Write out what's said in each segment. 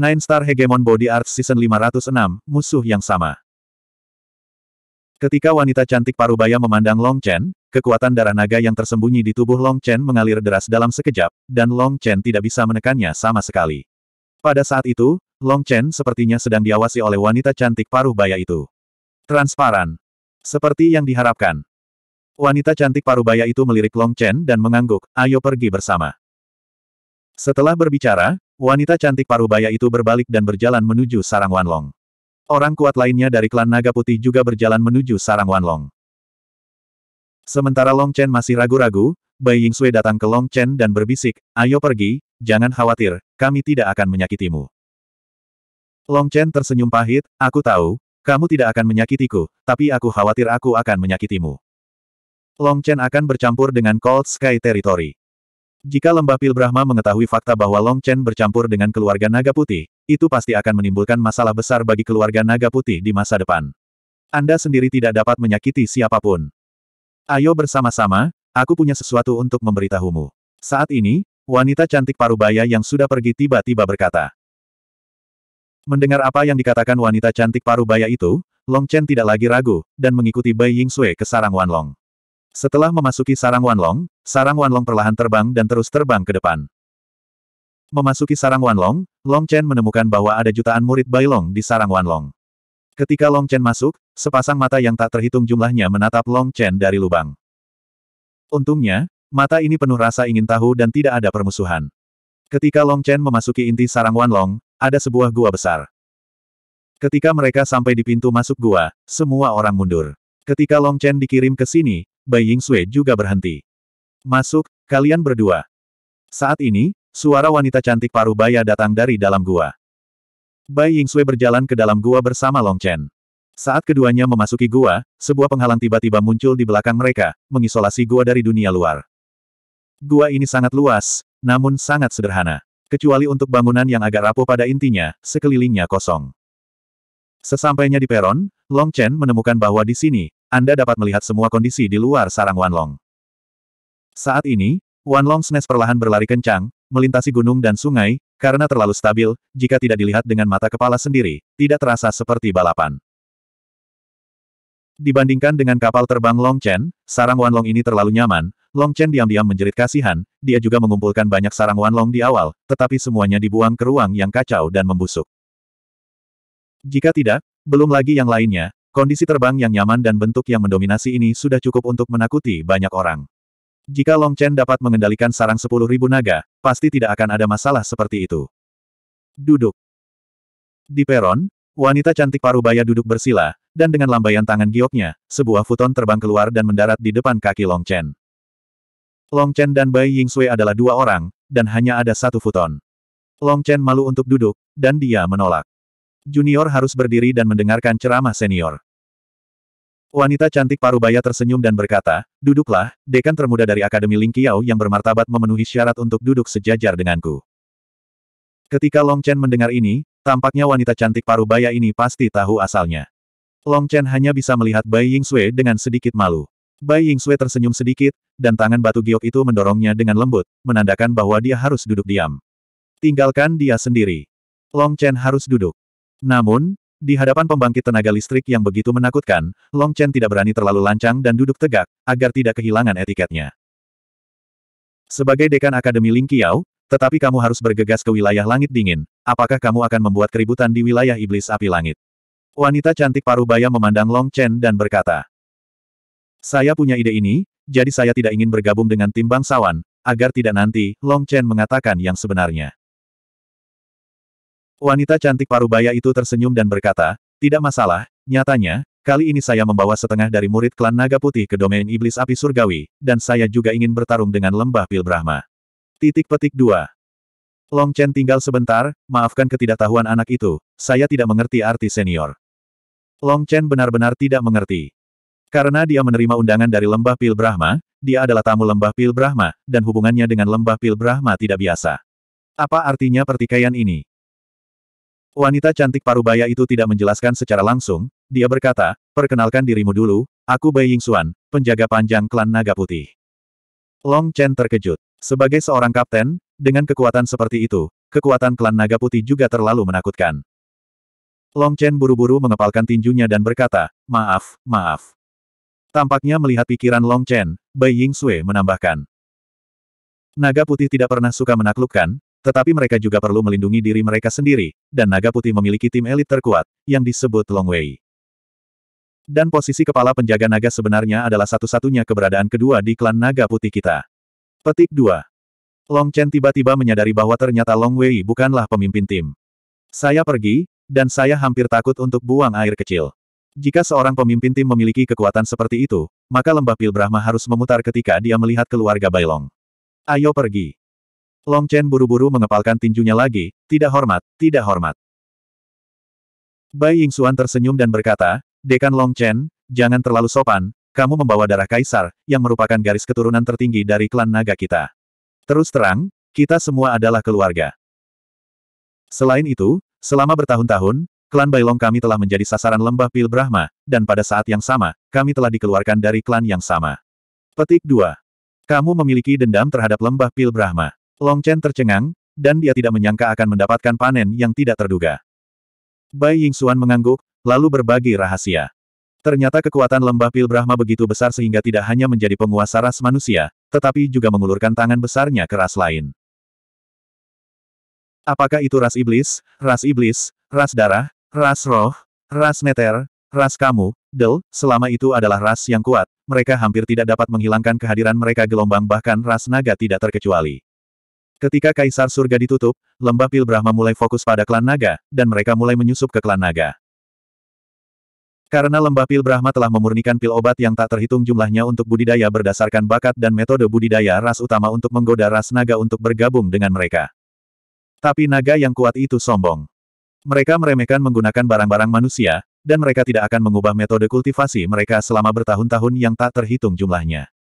Nine Star Hegemon Body Art Season 506, Musuh yang sama. Ketika wanita cantik Parubaya memandang Long Chen, kekuatan darah naga yang tersembunyi di tubuh Long Chen mengalir deras dalam sekejap, dan Long Chen tidak bisa menekannya sama sekali. Pada saat itu, Long Chen sepertinya sedang diawasi oleh wanita cantik Parubaya itu. Transparan. Seperti yang diharapkan. Wanita cantik Parubaya itu melirik Long Chen dan mengangguk, ayo pergi bersama. Setelah berbicara, Wanita cantik parubaya itu berbalik dan berjalan menuju sarang Wanlong. Orang kuat lainnya dari klan Naga Putih juga berjalan menuju sarang Wanlong. Sementara Long Chen masih ragu-ragu, Bai Ying Sui datang ke Long Chen dan berbisik, ayo pergi, jangan khawatir, kami tidak akan menyakitimu. Long Chen tersenyum pahit, aku tahu, kamu tidak akan menyakitiku, tapi aku khawatir aku akan menyakitimu. Long Chen akan bercampur dengan Cold Sky Territory. Jika lembah Pil Brahma mengetahui fakta bahwa Long Chen bercampur dengan keluarga Naga Putih, itu pasti akan menimbulkan masalah besar bagi keluarga Naga Putih di masa depan. Anda sendiri tidak dapat menyakiti siapapun. Ayo bersama-sama, aku punya sesuatu untuk memberitahumu. Saat ini, wanita cantik parubaya yang sudah pergi tiba-tiba berkata. Mendengar apa yang dikatakan wanita cantik parubaya itu, Long Chen tidak lagi ragu, dan mengikuti Bai Ying Sui ke sarang Wan Long. Setelah memasuki sarang Wanlong, sarang Wanlong perlahan terbang dan terus terbang ke depan. Memasuki sarang Wanlong, Long Chen menemukan bahwa ada jutaan murid Bailong di sarang Wanlong. Ketika Long Chen masuk, sepasang mata yang tak terhitung jumlahnya menatap Long Chen dari lubang. Untungnya, mata ini penuh rasa ingin tahu dan tidak ada permusuhan. Ketika Long Chen memasuki inti sarang Wanlong, ada sebuah gua besar. Ketika mereka sampai di pintu masuk gua, semua orang mundur. Ketika Long Chen dikirim ke sini, Bai Ying Sui juga berhenti. Masuk, kalian berdua. Saat ini, suara wanita cantik paruh baya datang dari dalam gua. Bai Ying Sui berjalan ke dalam gua bersama Long Chen. Saat keduanya memasuki gua, sebuah penghalang tiba-tiba muncul di belakang mereka, mengisolasi gua dari dunia luar. Gua ini sangat luas, namun sangat sederhana. Kecuali untuk bangunan yang agak rapuh pada intinya, sekelilingnya kosong. Sesampainya di peron, Long Chen menemukan bahwa di sini, anda dapat melihat semua kondisi di luar sarang Wanlong. Saat ini, Wanlong Snes perlahan berlari kencang, melintasi gunung dan sungai, karena terlalu stabil, jika tidak dilihat dengan mata kepala sendiri, tidak terasa seperti balapan. Dibandingkan dengan kapal terbang Long Chen, sarang Wanlong ini terlalu nyaman, Long Chen diam-diam menjerit kasihan, dia juga mengumpulkan banyak sarang Wanlong di awal, tetapi semuanya dibuang ke ruang yang kacau dan membusuk. Jika tidak, belum lagi yang lainnya, Kondisi terbang yang nyaman dan bentuk yang mendominasi ini sudah cukup untuk menakuti banyak orang. Jika Long Chen dapat mengendalikan sarang sepuluh ribu naga, pasti tidak akan ada masalah seperti itu. Duduk. Di peron, wanita cantik parubaya duduk bersila, dan dengan lambaian tangan gioknya, sebuah futon terbang keluar dan mendarat di depan kaki Long Chen. Long Chen dan Bai Ying Sui adalah dua orang, dan hanya ada satu futon. Long Chen malu untuk duduk, dan dia menolak. Junior harus berdiri dan mendengarkan ceramah senior. Wanita cantik parubaya tersenyum dan berkata, Duduklah, dekan termuda dari Akademi Lingqiao yang bermartabat memenuhi syarat untuk duduk sejajar denganku. Ketika Long Chen mendengar ini, tampaknya wanita cantik parubaya ini pasti tahu asalnya. Long Chen hanya bisa melihat Bai Ying Sui dengan sedikit malu. Bai Ying Sui tersenyum sedikit, dan tangan batu giok itu mendorongnya dengan lembut, menandakan bahwa dia harus duduk diam. Tinggalkan dia sendiri. Long Chen harus duduk. Namun, di hadapan pembangkit tenaga listrik yang begitu menakutkan, Long Chen tidak berani terlalu lancang dan duduk tegak, agar tidak kehilangan etiketnya. Sebagai dekan Akademi Ling Qiao, tetapi kamu harus bergegas ke wilayah langit dingin, apakah kamu akan membuat keributan di wilayah iblis api langit? Wanita cantik paruh baya memandang Long Chen dan berkata, Saya punya ide ini, jadi saya tidak ingin bergabung dengan tim bangsawan, agar tidak nanti, Long Chen mengatakan yang sebenarnya. Wanita cantik parubaya itu tersenyum dan berkata, tidak masalah, nyatanya, kali ini saya membawa setengah dari murid klan naga putih ke domain iblis api surgawi, dan saya juga ingin bertarung dengan lembah pil Brahma. Titik petik 2. Long Chen tinggal sebentar, maafkan ketidaktahuan anak itu, saya tidak mengerti arti senior. Long Chen benar-benar tidak mengerti. Karena dia menerima undangan dari Lembah Pil Brahma, dia adalah tamu Lembah Pil Brahma, dan hubungannya dengan Lembah Pil Brahma tidak biasa. Apa artinya pertikaian ini? Wanita cantik parubaya itu tidak menjelaskan secara langsung, dia berkata, perkenalkan dirimu dulu, aku Bai Ying Xuan, penjaga panjang klan Naga Putih. Long Chen terkejut. Sebagai seorang kapten, dengan kekuatan seperti itu, kekuatan klan Naga Putih juga terlalu menakutkan. Long Chen buru-buru mengepalkan tinjunya dan berkata, maaf, maaf. Tampaknya melihat pikiran Long Chen, Bai Ying Sui menambahkan. Naga Putih tidak pernah suka menaklukkan, tetapi mereka juga perlu melindungi diri mereka sendiri, dan naga putih memiliki tim elit terkuat, yang disebut Long Wei. Dan posisi kepala penjaga naga sebenarnya adalah satu-satunya keberadaan kedua di klan naga putih kita. Petik 2. Long Chen tiba-tiba menyadari bahwa ternyata Long Wei bukanlah pemimpin tim. Saya pergi, dan saya hampir takut untuk buang air kecil. Jika seorang pemimpin tim memiliki kekuatan seperti itu, maka lembah Pil Brahma harus memutar ketika dia melihat keluarga Bailong. Ayo pergi. Long Chen buru-buru mengepalkan tinjunya lagi, tidak hormat, tidak hormat. Bai Ying Xuan tersenyum dan berkata, Dekan Long Chen, jangan terlalu sopan, kamu membawa darah kaisar, yang merupakan garis keturunan tertinggi dari klan naga kita. Terus terang, kita semua adalah keluarga. Selain itu, selama bertahun-tahun, klan Bai Long kami telah menjadi sasaran lembah Pil Brahma, dan pada saat yang sama, kami telah dikeluarkan dari klan yang sama. Petik 2. Kamu memiliki dendam terhadap lembah Pil Brahma. Long Chen tercengang, dan dia tidak menyangka akan mendapatkan panen yang tidak terduga. Bai Ying Xuan mengangguk, lalu berbagi rahasia. Ternyata kekuatan lembah pil Brahma begitu besar sehingga tidak hanya menjadi penguasa ras manusia, tetapi juga mengulurkan tangan besarnya ke ras lain. Apakah itu ras iblis, ras iblis, ras darah, ras roh, ras neter, ras kamu, del, selama itu adalah ras yang kuat, mereka hampir tidak dapat menghilangkan kehadiran mereka gelombang bahkan ras naga tidak terkecuali. Ketika Kaisar Surga ditutup, lembah Pil Brahma mulai fokus pada klan naga, dan mereka mulai menyusup ke klan naga. Karena lembah Pil Brahma telah memurnikan pil obat yang tak terhitung jumlahnya untuk budidaya berdasarkan bakat dan metode budidaya ras utama untuk menggoda ras naga untuk bergabung dengan mereka. Tapi naga yang kuat itu sombong. Mereka meremehkan menggunakan barang-barang manusia, dan mereka tidak akan mengubah metode kultivasi mereka selama bertahun-tahun yang tak terhitung jumlahnya.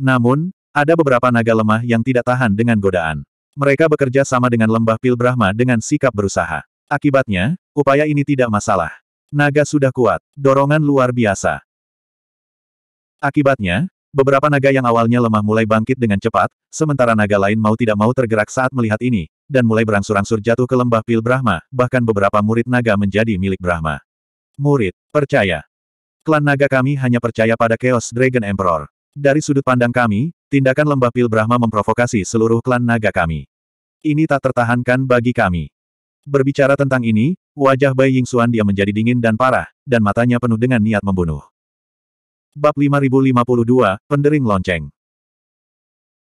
Namun, ada beberapa naga lemah yang tidak tahan dengan godaan. Mereka bekerja sama dengan lembah pil Brahma dengan sikap berusaha. Akibatnya, upaya ini tidak masalah. Naga sudah kuat, dorongan luar biasa. Akibatnya, beberapa naga yang awalnya lemah mulai bangkit dengan cepat, sementara naga lain mau tidak mau tergerak saat melihat ini, dan mulai berangsur-angsur jatuh ke lembah pil Brahma, bahkan beberapa murid naga menjadi milik Brahma. Murid, percaya. Klan naga kami hanya percaya pada Chaos Dragon Emperor. Dari sudut pandang kami, tindakan lembah pil Brahma memprovokasi seluruh klan naga kami. Ini tak tertahankan bagi kami. Berbicara tentang ini, wajah Bai Ying Xuan dia menjadi dingin dan parah, dan matanya penuh dengan niat membunuh. Bab 5052, Pendering Lonceng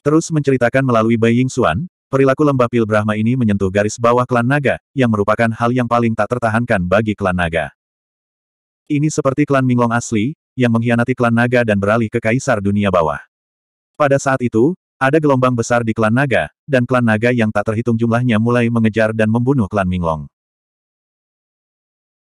Terus menceritakan melalui Bai Ying Xuan, perilaku lembah pil Brahma ini menyentuh garis bawah klan naga, yang merupakan hal yang paling tak tertahankan bagi klan naga. Ini seperti klan Minglong asli, yang mengkhianati klan naga dan beralih ke kaisar dunia bawah. Pada saat itu, ada gelombang besar di klan naga, dan klan naga yang tak terhitung jumlahnya mulai mengejar dan membunuh klan Minglong.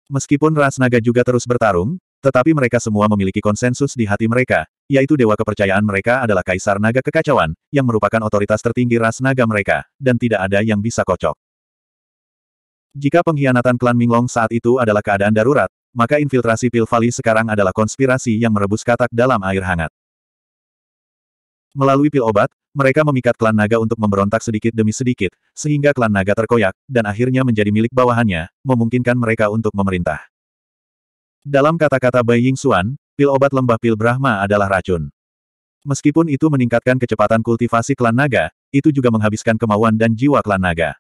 Meskipun ras naga juga terus bertarung, tetapi mereka semua memiliki konsensus di hati mereka, yaitu dewa kepercayaan mereka adalah Kaisar Naga Kekacauan, yang merupakan otoritas tertinggi ras naga mereka, dan tidak ada yang bisa kocok. Jika pengkhianatan klan Minglong saat itu adalah keadaan darurat, maka infiltrasi Pil vali sekarang adalah konspirasi yang merebus katak dalam air hangat. Melalui pil obat, mereka memikat klan naga untuk memberontak sedikit demi sedikit, sehingga klan naga terkoyak, dan akhirnya menjadi milik bawahannya, memungkinkan mereka untuk memerintah. Dalam kata-kata Bai Ying Xuan, pil obat lembah pil Brahma adalah racun. Meskipun itu meningkatkan kecepatan kultivasi klan naga, itu juga menghabiskan kemauan dan jiwa klan naga.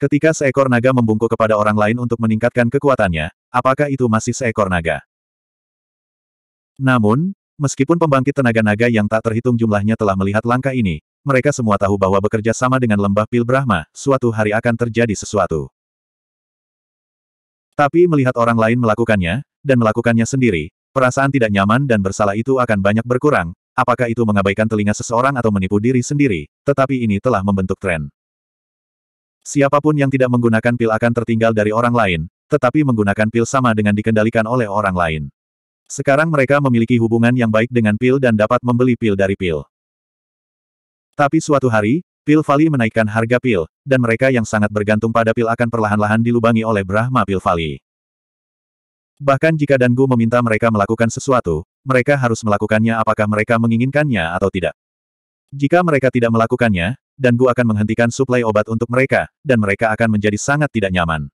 Ketika seekor naga membungkuk kepada orang lain untuk meningkatkan kekuatannya, apakah itu masih seekor naga? Namun, meskipun pembangkit tenaga naga yang tak terhitung jumlahnya telah melihat langkah ini, mereka semua tahu bahwa bekerja sama dengan lembah Pil Brahma, suatu hari akan terjadi sesuatu. Tapi melihat orang lain melakukannya, dan melakukannya sendiri, perasaan tidak nyaman dan bersalah itu akan banyak berkurang, apakah itu mengabaikan telinga seseorang atau menipu diri sendiri, tetapi ini telah membentuk tren. Siapapun yang tidak menggunakan pil akan tertinggal dari orang lain, tetapi menggunakan pil sama dengan dikendalikan oleh orang lain. Sekarang mereka memiliki hubungan yang baik dengan pil dan dapat membeli pil dari pil. Tapi suatu hari, pil Vali menaikkan harga pil, dan mereka yang sangat bergantung pada pil akan perlahan-lahan dilubangi oleh Brahma Pil Vali. Bahkan jika Dangu meminta mereka melakukan sesuatu, mereka harus melakukannya apakah mereka menginginkannya atau tidak. Jika mereka tidak melakukannya, dan Gu akan menghentikan suplai obat untuk mereka, dan mereka akan menjadi sangat tidak nyaman.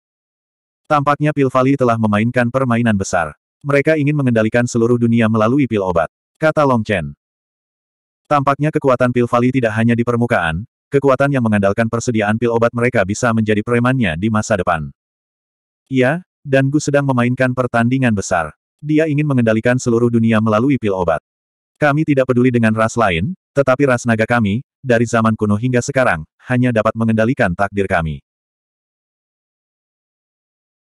Tampaknya Pil Valley telah memainkan permainan besar. Mereka ingin mengendalikan seluruh dunia melalui pil obat, kata Long Chen. Tampaknya kekuatan Pil Valley tidak hanya di permukaan, kekuatan yang mengandalkan persediaan pil obat mereka bisa menjadi premannya di masa depan. Iya, dan Gu sedang memainkan pertandingan besar. Dia ingin mengendalikan seluruh dunia melalui pil obat. Kami tidak peduli dengan ras lain, tetapi ras naga kami, dari zaman kuno hingga sekarang, hanya dapat mengendalikan takdir kami.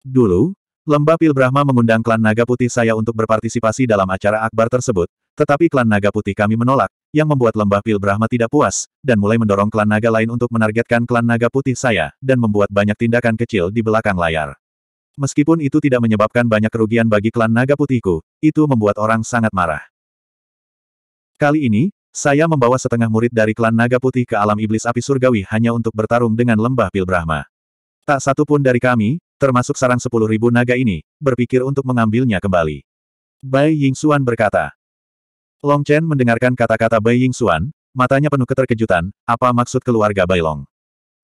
Dulu, Lembah Pil Brahma mengundang klan Naga Putih saya untuk berpartisipasi dalam acara akbar tersebut, tetapi klan Naga Putih kami menolak, yang membuat Lembah Pil Brahma tidak puas, dan mulai mendorong klan Naga lain untuk menargetkan klan Naga Putih saya, dan membuat banyak tindakan kecil di belakang layar. Meskipun itu tidak menyebabkan banyak kerugian bagi klan Naga Putihku, itu membuat orang sangat marah. Kali ini, saya membawa setengah murid dari klan Naga Putih ke alam iblis api surgawi hanya untuk bertarung dengan lembah Pil Brahma. Tak satu pun dari kami, termasuk sarang sepuluh ribu naga ini, berpikir untuk mengambilnya kembali. Bai Xuan berkata. Long Chen mendengarkan kata-kata Bai Xuan, matanya penuh keterkejutan, apa maksud keluarga Bai Long?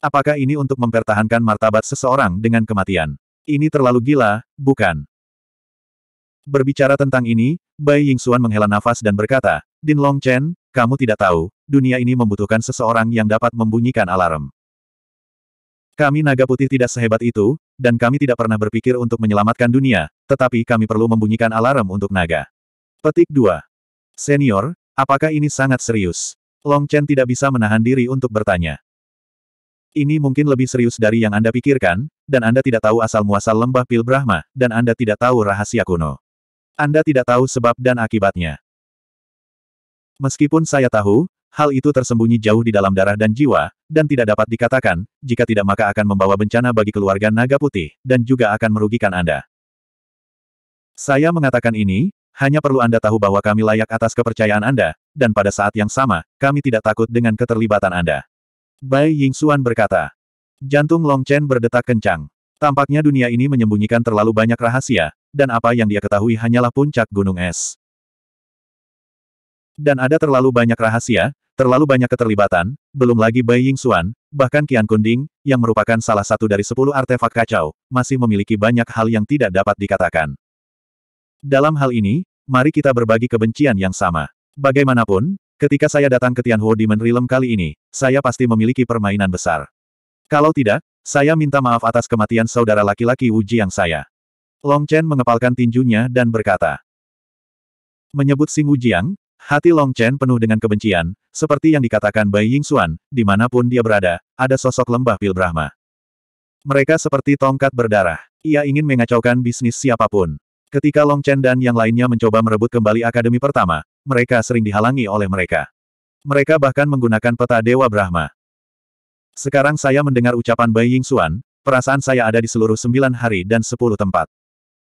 Apakah ini untuk mempertahankan martabat seseorang dengan kematian? Ini terlalu gila, bukan? Berbicara tentang ini, Bai Xuan menghela nafas dan berkata, Din Long Chen, kamu tidak tahu, dunia ini membutuhkan seseorang yang dapat membunyikan alarm. Kami naga putih tidak sehebat itu, dan kami tidak pernah berpikir untuk menyelamatkan dunia, tetapi kami perlu membunyikan alarm untuk naga. Petik 2. Senior, apakah ini sangat serius? Long Chen tidak bisa menahan diri untuk bertanya. Ini mungkin lebih serius dari yang Anda pikirkan, dan Anda tidak tahu asal-muasal lembah pil Brahma, dan Anda tidak tahu rahasia kuno. Anda tidak tahu sebab dan akibatnya. Meskipun saya tahu, hal itu tersembunyi jauh di dalam darah dan jiwa, dan tidak dapat dikatakan, jika tidak maka akan membawa bencana bagi keluarga naga putih, dan juga akan merugikan Anda. Saya mengatakan ini, hanya perlu Anda tahu bahwa kami layak atas kepercayaan Anda, dan pada saat yang sama, kami tidak takut dengan keterlibatan Anda. Bai Xuan berkata. Jantung Long Chen berdetak kencang. Tampaknya dunia ini menyembunyikan terlalu banyak rahasia, dan apa yang dia ketahui hanyalah puncak gunung es. Dan ada terlalu banyak rahasia, terlalu banyak keterlibatan, belum lagi Bai Ying Xuan, bahkan Qian Kunding, yang merupakan salah satu dari sepuluh artefak kacau, masih memiliki banyak hal yang tidak dapat dikatakan. Dalam hal ini, mari kita berbagi kebencian yang sama. Bagaimanapun, ketika saya datang ke Tianhuo Di Menrilem kali ini, saya pasti memiliki permainan besar. Kalau tidak, saya minta maaf atas kematian saudara laki-laki Wu Jiang saya. Long Chen mengepalkan tinjunya dan berkata. Menyebut Sing Wu Jiang, Hati Long Chen penuh dengan kebencian, seperti yang dikatakan Bai Ying Yingxuan, dimanapun dia berada, ada sosok lembah pil Brahma. Mereka seperti tongkat berdarah. Ia ingin mengacaukan bisnis siapapun. Ketika Long Chen dan yang lainnya mencoba merebut kembali akademi pertama, mereka sering dihalangi oleh mereka. Mereka bahkan menggunakan peta Dewa Brahma. Sekarang saya mendengar ucapan Bai Ying Xuan, perasaan saya ada di seluruh sembilan hari dan sepuluh tempat.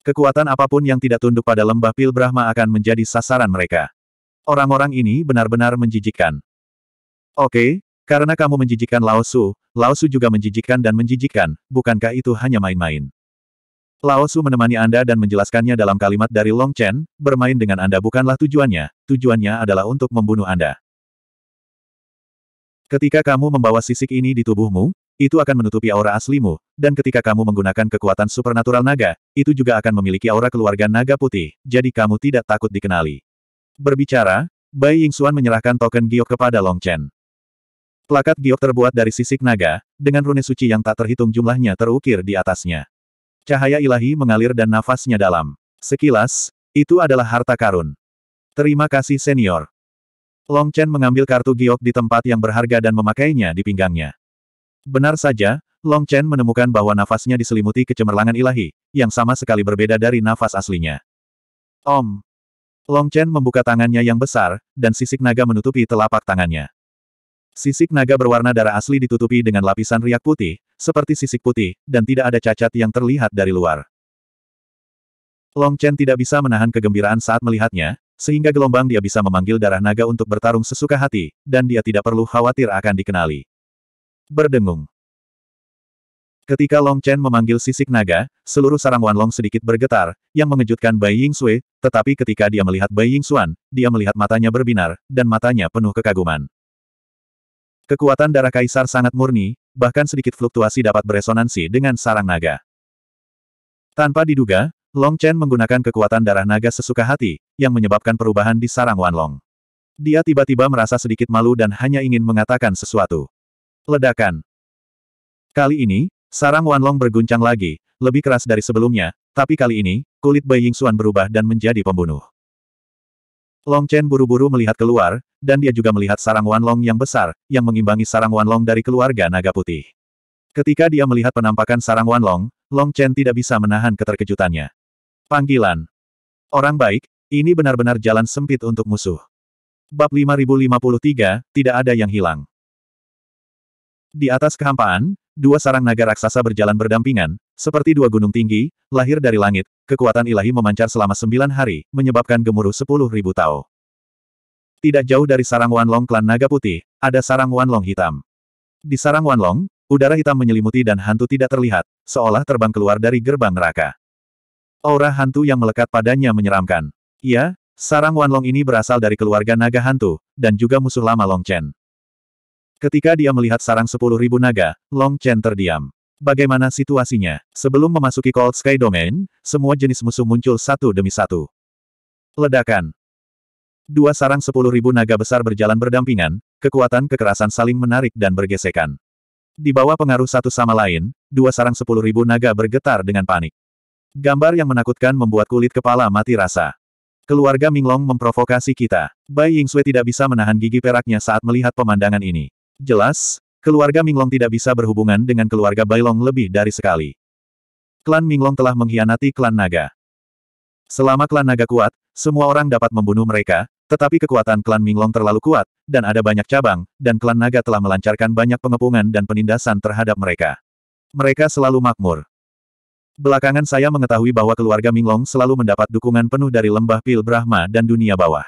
Kekuatan apapun yang tidak tunduk pada lembah pil Brahma akan menjadi sasaran mereka. Orang-orang ini benar-benar menjijikan. Oke, karena kamu menjijikkan Laosu, Laosu juga menjijikan dan menjijikan, bukankah itu hanya main-main? Laosu menemani Anda dan menjelaskannya dalam kalimat dari Long Chen, bermain dengan Anda bukanlah tujuannya, tujuannya adalah untuk membunuh Anda. Ketika kamu membawa sisik ini di tubuhmu, itu akan menutupi aura aslimu, dan ketika kamu menggunakan kekuatan supernatural naga, itu juga akan memiliki aura keluarga naga putih, jadi kamu tidak takut dikenali. Berbicara, Bai Yingxuan menyerahkan token giok kepada Long Chen. Plakat giok terbuat dari sisik naga, dengan rune suci yang tak terhitung jumlahnya terukir di atasnya. Cahaya ilahi mengalir dan nafasnya dalam. Sekilas, itu adalah harta karun. Terima kasih senior. Long Chen mengambil kartu giok di tempat yang berharga dan memakainya di pinggangnya. Benar saja, Long Chen menemukan bahwa nafasnya diselimuti kecemerlangan ilahi, yang sama sekali berbeda dari nafas aslinya. Om, Long Chen membuka tangannya yang besar, dan sisik naga menutupi telapak tangannya. Sisik naga berwarna darah asli ditutupi dengan lapisan riak putih, seperti sisik putih, dan tidak ada cacat yang terlihat dari luar. Long Chen tidak bisa menahan kegembiraan saat melihatnya, sehingga gelombang dia bisa memanggil darah naga untuk bertarung sesuka hati, dan dia tidak perlu khawatir akan dikenali. Berdengung. Ketika Long Chen memanggil sisik naga, seluruh sarang Wan Long sedikit bergetar, yang mengejutkan Bai Ying Sui, tetapi ketika dia melihat Bai Ying Xuan, dia melihat matanya berbinar, dan matanya penuh kekaguman. Kekuatan darah kaisar sangat murni, bahkan sedikit fluktuasi dapat beresonansi dengan sarang naga. Tanpa diduga, Long Chen menggunakan kekuatan darah naga sesuka hati, yang menyebabkan perubahan di sarang Wan Long. Dia tiba-tiba merasa sedikit malu dan hanya ingin mengatakan sesuatu. Ledakan. Kali ini, Sarang Wanlong berguncang lagi, lebih keras dari sebelumnya, tapi kali ini, kulit Bai Yingxuan berubah dan menjadi pembunuh. Long Chen buru-buru melihat keluar, dan dia juga melihat sarang Wanlong yang besar, yang mengimbangi sarang Wanlong dari keluarga naga putih. Ketika dia melihat penampakan sarang Wanlong, Long Chen tidak bisa menahan keterkejutannya. Panggilan. Orang baik, ini benar-benar jalan sempit untuk musuh. Bab 5053, tidak ada yang hilang. Di atas kehampaan, Dua sarang naga raksasa berjalan berdampingan, seperti dua gunung tinggi, lahir dari langit, kekuatan ilahi memancar selama sembilan hari, menyebabkan gemuruh sepuluh ribu tao. Tidak jauh dari sarang Wanlong klan naga putih, ada sarang Wanlong hitam. Di sarang Wanlong, udara hitam menyelimuti dan hantu tidak terlihat, seolah terbang keluar dari gerbang neraka. Aura hantu yang melekat padanya menyeramkan. Iya, sarang Wanlong ini berasal dari keluarga naga hantu, dan juga musuh lama Long Chen. Ketika dia melihat sarang sepuluh ribu naga, Long Chen terdiam. Bagaimana situasinya? Sebelum memasuki Cold Sky Domain, semua jenis musuh muncul satu demi satu. Ledakan. Dua sarang sepuluh ribu naga besar berjalan berdampingan, kekuatan kekerasan saling menarik dan bergesekan. Di bawah pengaruh satu sama lain, dua sarang sepuluh ribu naga bergetar dengan panik. Gambar yang menakutkan membuat kulit kepala mati rasa. Keluarga Minglong memprovokasi kita. Bai Yingsui tidak bisa menahan gigi peraknya saat melihat pemandangan ini. Jelas, keluarga Minglong tidak bisa berhubungan dengan keluarga Bailong lebih dari sekali. Klan Minglong telah mengkhianati klan naga. Selama klan naga kuat, semua orang dapat membunuh mereka, tetapi kekuatan klan Minglong terlalu kuat, dan ada banyak cabang, dan klan naga telah melancarkan banyak pengepungan dan penindasan terhadap mereka. Mereka selalu makmur. Belakangan saya mengetahui bahwa keluarga Minglong selalu mendapat dukungan penuh dari lembah Pil Brahma dan dunia bawah.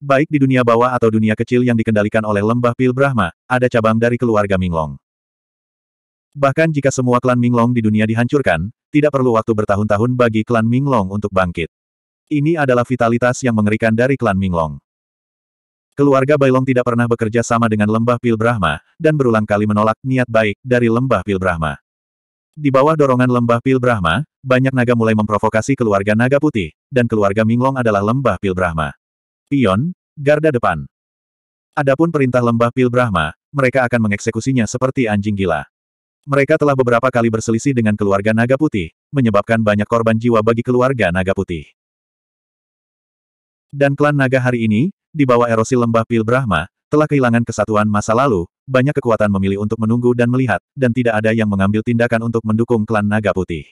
Baik di dunia bawah atau dunia kecil yang dikendalikan oleh lembah Pil Brahma, ada cabang dari keluarga Minglong. Bahkan jika semua klan Minglong di dunia dihancurkan, tidak perlu waktu bertahun-tahun bagi klan Minglong untuk bangkit. Ini adalah vitalitas yang mengerikan dari klan Minglong. Keluarga Bailong tidak pernah bekerja sama dengan lembah Pil Brahma, dan berulang kali menolak niat baik dari lembah Pil Brahma. Di bawah dorongan lembah Pil Brahma, banyak naga mulai memprovokasi keluarga naga putih, dan keluarga Minglong adalah lembah Pil Brahma. Pion, garda depan. Adapun perintah lembah Pil Brahma, mereka akan mengeksekusinya seperti anjing gila. Mereka telah beberapa kali berselisih dengan keluarga Naga Putih, menyebabkan banyak korban jiwa bagi keluarga Naga Putih. Dan klan Naga hari ini, di bawah erosi lembah Pil Brahma, telah kehilangan kesatuan masa lalu, banyak kekuatan memilih untuk menunggu dan melihat, dan tidak ada yang mengambil tindakan untuk mendukung klan Naga Putih.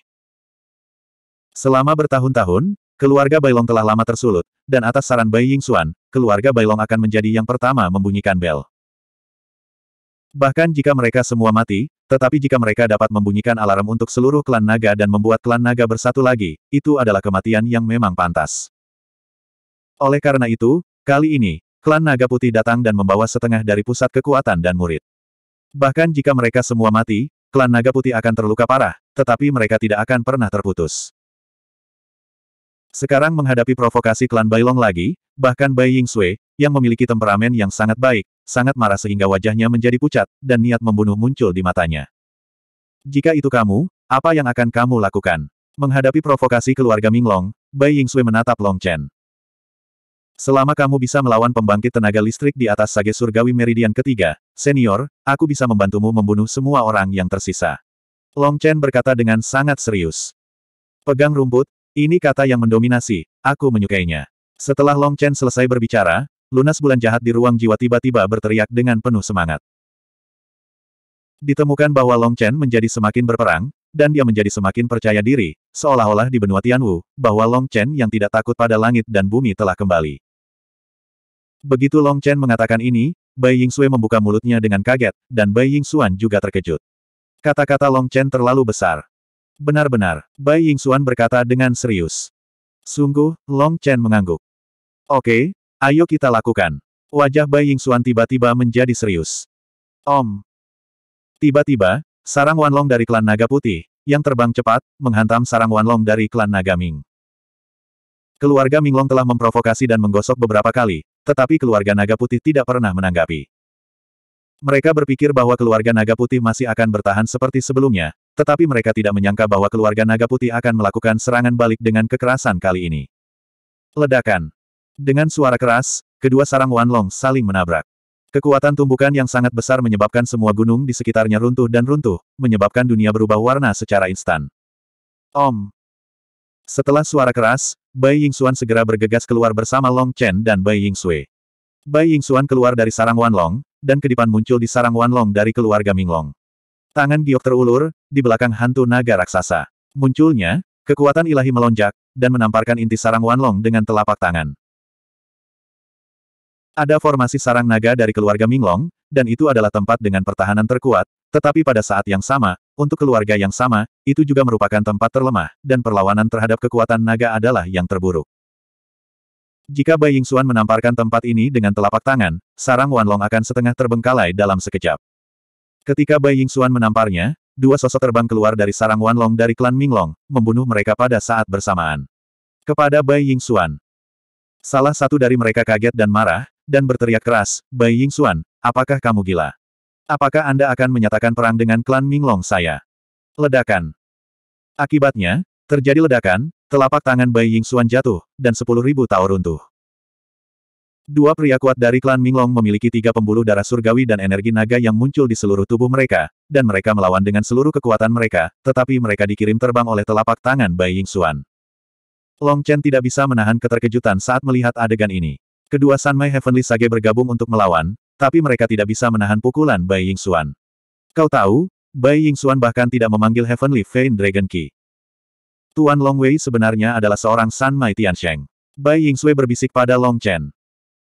Selama bertahun-tahun, Keluarga Bailong telah lama tersulut, dan atas saran Bai Yingxuan, keluarga Bailong akan menjadi yang pertama membunyikan bel. Bahkan jika mereka semua mati, tetapi jika mereka dapat membunyikan alarm untuk seluruh klan naga dan membuat klan naga bersatu lagi, itu adalah kematian yang memang pantas. Oleh karena itu, kali ini, klan naga putih datang dan membawa setengah dari pusat kekuatan dan murid. Bahkan jika mereka semua mati, klan naga putih akan terluka parah, tetapi mereka tidak akan pernah terputus. Sekarang menghadapi provokasi klan Bailong lagi, bahkan Bai Sui, yang memiliki temperamen yang sangat baik, sangat marah sehingga wajahnya menjadi pucat, dan niat membunuh muncul di matanya. Jika itu kamu, apa yang akan kamu lakukan? Menghadapi provokasi keluarga Minglong, Bai Sui menatap Long Chen. Selama kamu bisa melawan pembangkit tenaga listrik di atas sage surgawi meridian ketiga, senior, aku bisa membantumu membunuh semua orang yang tersisa. Long Chen berkata dengan sangat serius. Pegang rumput, ini kata yang mendominasi, aku menyukainya. Setelah Long Chen selesai berbicara, lunas bulan jahat di ruang jiwa tiba-tiba berteriak dengan penuh semangat. Ditemukan bahwa Long Chen menjadi semakin berperang, dan dia menjadi semakin percaya diri, seolah-olah di benua Tianwu, bahwa Long Chen yang tidak takut pada langit dan bumi telah kembali. Begitu Long Chen mengatakan ini, Bai Ying Sui membuka mulutnya dengan kaget, dan Bai Ying Yingxuan juga terkejut. Kata-kata Long Chen terlalu besar. Benar-benar, Bai Yingxuan berkata dengan serius. Sungguh, Long Chen mengangguk. Oke, ayo kita lakukan. Wajah Bai Yingxuan tiba-tiba menjadi serius. Om. Tiba-tiba, sarang Wanlong dari klan Naga Putih, yang terbang cepat, menghantam sarang Wanlong dari klan Naga Ming. Keluarga Minglong telah memprovokasi dan menggosok beberapa kali, tetapi keluarga Naga Putih tidak pernah menanggapi. Mereka berpikir bahwa keluarga Naga Putih masih akan bertahan seperti sebelumnya, tetapi mereka tidak menyangka bahwa keluarga Naga Putih akan melakukan serangan balik dengan kekerasan kali ini. Ledakan. Dengan suara keras, kedua sarang Wanlong saling menabrak. Kekuatan tumbukan yang sangat besar menyebabkan semua gunung di sekitarnya runtuh dan runtuh, menyebabkan dunia berubah warna secara instan. Om. Setelah suara keras, Bai Ying Xuan segera bergegas keluar bersama Long Chen dan Bai Ying Sui. Bai Ying Xuan keluar dari sarang Wanlong, dan kedipan muncul di sarang Wanlong dari keluarga Minglong. Tangan giok terulur, di belakang hantu naga raksasa. Munculnya, kekuatan ilahi melonjak, dan menamparkan inti sarang Wanlong dengan telapak tangan. Ada formasi sarang naga dari keluarga Minglong, dan itu adalah tempat dengan pertahanan terkuat, tetapi pada saat yang sama, untuk keluarga yang sama, itu juga merupakan tempat terlemah, dan perlawanan terhadap kekuatan naga adalah yang terburuk. Jika Bai Xuan menamparkan tempat ini dengan telapak tangan, sarang Wanlong akan setengah terbengkalai dalam sekejap. Ketika Bai Yingxuan menamparnya, dua sosok terbang keluar dari sarang Wanlong dari klan Minglong, membunuh mereka pada saat bersamaan. Kepada Bai Yingxuan. Salah satu dari mereka kaget dan marah, dan berteriak keras, Bai Yingxuan, apakah kamu gila? Apakah Anda akan menyatakan perang dengan klan Minglong saya? Ledakan. Akibatnya, terjadi ledakan, telapak tangan Bai Yingxuan jatuh, dan sepuluh ribu tao runtuh. Dua pria kuat dari klan Minglong memiliki tiga pembuluh darah surgawi dan energi naga yang muncul di seluruh tubuh mereka, dan mereka melawan dengan seluruh kekuatan mereka, tetapi mereka dikirim terbang oleh telapak tangan Bai Ying Xuan. Long Chen tidak bisa menahan keterkejutan saat melihat adegan ini. Kedua San Sanmai Heavenly Sage bergabung untuk melawan, tapi mereka tidak bisa menahan pukulan Bai Ying Xuan. Kau tahu, Bai Ying Xuan bahkan tidak memanggil Heavenly Vein Dragon Key. Tuan Long Wei sebenarnya adalah seorang San Sanmai Sheng. Bai Ying Xue berbisik pada Long Chen.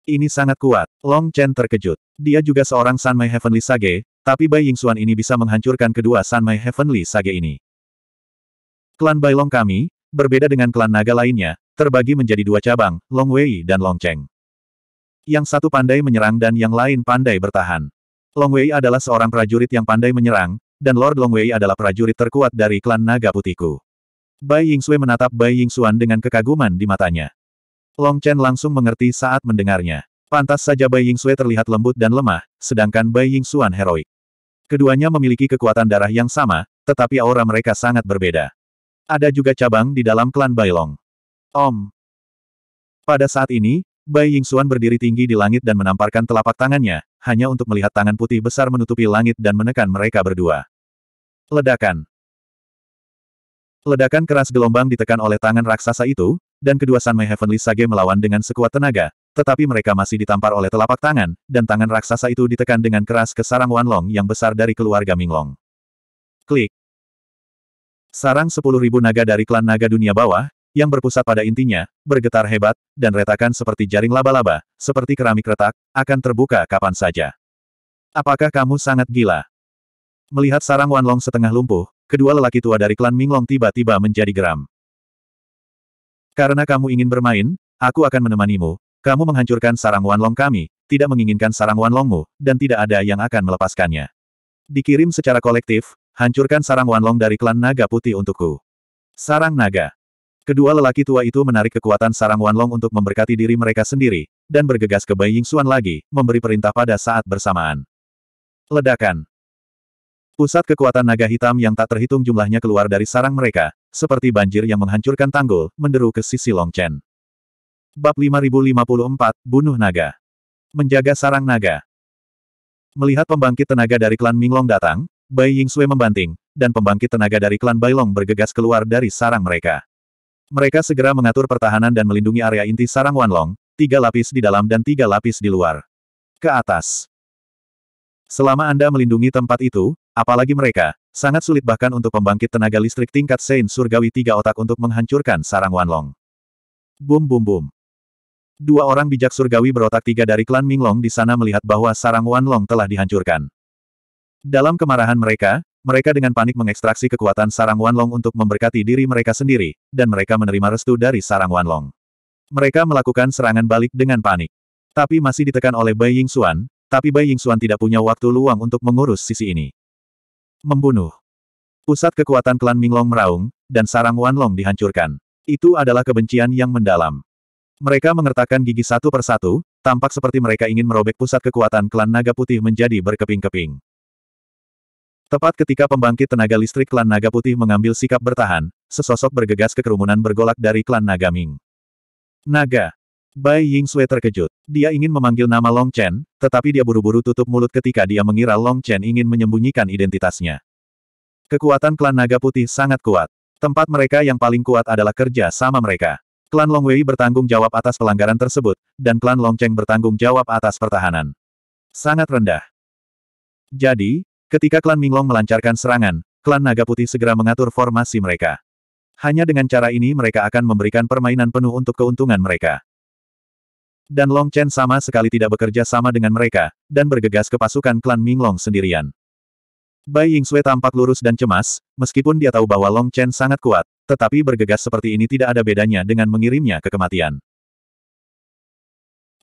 Ini sangat kuat. Long Chen terkejut. Dia juga seorang Sanmai Heavenly Sage, tapi Bai Ying Xuan ini bisa menghancurkan kedua Sanmai Heavenly Sage ini. Klan Bai Long kami, berbeda dengan klan naga lainnya, terbagi menjadi dua cabang, Long Wei dan Long Cheng. Yang satu pandai menyerang dan yang lain pandai bertahan. Long Wei adalah seorang prajurit yang pandai menyerang, dan Lord Long Wei adalah prajurit terkuat dari klan naga Putiku. Bai Ying Xuan menatap Bai Ying Xuan dengan kekaguman di matanya. Long Chen langsung mengerti saat mendengarnya. Pantas saja Bai Ying Sui terlihat lembut dan lemah, sedangkan Bai Ying Xuan heroik. Keduanya memiliki kekuatan darah yang sama, tetapi aura mereka sangat berbeda. Ada juga cabang di dalam klan Bai Long. Om. Pada saat ini, Bai Ying Xuan berdiri tinggi di langit dan menamparkan telapak tangannya, hanya untuk melihat tangan putih besar menutupi langit dan menekan mereka berdua. Ledakan. Ledakan keras gelombang ditekan oleh tangan raksasa itu, dan kedua Sanmai Heavenly Sage melawan dengan sekuat tenaga, tetapi mereka masih ditampar oleh telapak tangan, dan tangan raksasa itu ditekan dengan keras ke sarang Wanlong yang besar dari keluarga Minglong. Klik. Sarang 10.000 naga dari klan naga dunia bawah, yang berpusat pada intinya, bergetar hebat, dan retakan seperti jaring laba-laba, seperti keramik retak, akan terbuka kapan saja. Apakah kamu sangat gila? Melihat sarang Wanlong setengah lumpuh, kedua lelaki tua dari klan Minglong tiba-tiba menjadi geram. Karena kamu ingin bermain, aku akan menemanimu. Kamu menghancurkan sarang Wanlong kami, tidak menginginkan sarang Wanlongmu, dan tidak ada yang akan melepaskannya. Dikirim secara kolektif, hancurkan sarang Wanlong dari klan Naga Putih untukku. Sarang Naga. Kedua lelaki tua itu menarik kekuatan sarang Wanlong untuk memberkati diri mereka sendiri, dan bergegas ke Bai Yingxuan lagi, memberi perintah pada saat bersamaan. Ledakan. Pusat kekuatan naga hitam yang tak terhitung jumlahnya keluar dari sarang mereka, seperti banjir yang menghancurkan tanggul, menderu ke sisi Longchen. Bab 5054, Bunuh Naga. Menjaga sarang naga. Melihat pembangkit tenaga dari klan Minglong datang, Bai Yingsue membanting, dan pembangkit tenaga dari klan Bailong bergegas keluar dari sarang mereka. Mereka segera mengatur pertahanan dan melindungi area inti sarang Wanlong, tiga lapis di dalam dan tiga lapis di luar. Ke atas. Selama Anda melindungi tempat itu, apalagi mereka, Sangat sulit bahkan untuk pembangkit tenaga listrik tingkat Sein Surgawi tiga otak untuk menghancurkan sarang Wanlong. Bum bum bum. Dua orang bijak surgawi berotak tiga dari klan Minglong di sana melihat bahwa sarang Wanlong telah dihancurkan. Dalam kemarahan mereka, mereka dengan panik mengekstraksi kekuatan sarang Wanlong untuk memberkati diri mereka sendiri, dan mereka menerima restu dari sarang Wanlong. Mereka melakukan serangan balik dengan panik. Tapi masih ditekan oleh Bai Ying Xuan, tapi Bai Ying Xuan tidak punya waktu luang untuk mengurus sisi ini. Membunuh. Pusat kekuatan klan Minglong meraung, dan sarang Wanlong dihancurkan. Itu adalah kebencian yang mendalam. Mereka mengertakkan gigi satu persatu, tampak seperti mereka ingin merobek pusat kekuatan klan Naga Putih menjadi berkeping-keping. Tepat ketika pembangkit tenaga listrik klan Naga Putih mengambil sikap bertahan, sesosok bergegas ke kerumunan bergolak dari klan Naga Ming. Naga, Bai Yingxue terkejut. Dia ingin memanggil nama Long Chen, tetapi dia buru-buru tutup mulut ketika dia mengira Long Chen ingin menyembunyikan identitasnya. Kekuatan klan naga putih sangat kuat. Tempat mereka yang paling kuat adalah kerja sama mereka. Klan Long Wei bertanggung jawab atas pelanggaran tersebut, dan klan Long Cheng bertanggung jawab atas pertahanan. Sangat rendah. Jadi, ketika klan Minglong melancarkan serangan, klan naga putih segera mengatur formasi mereka. Hanya dengan cara ini mereka akan memberikan permainan penuh untuk keuntungan mereka dan Long Chen sama sekali tidak bekerja sama dengan mereka, dan bergegas ke pasukan klan Minglong sendirian. Bai Yingxue tampak lurus dan cemas, meskipun dia tahu bahwa Long Chen sangat kuat, tetapi bergegas seperti ini tidak ada bedanya dengan mengirimnya ke kematian.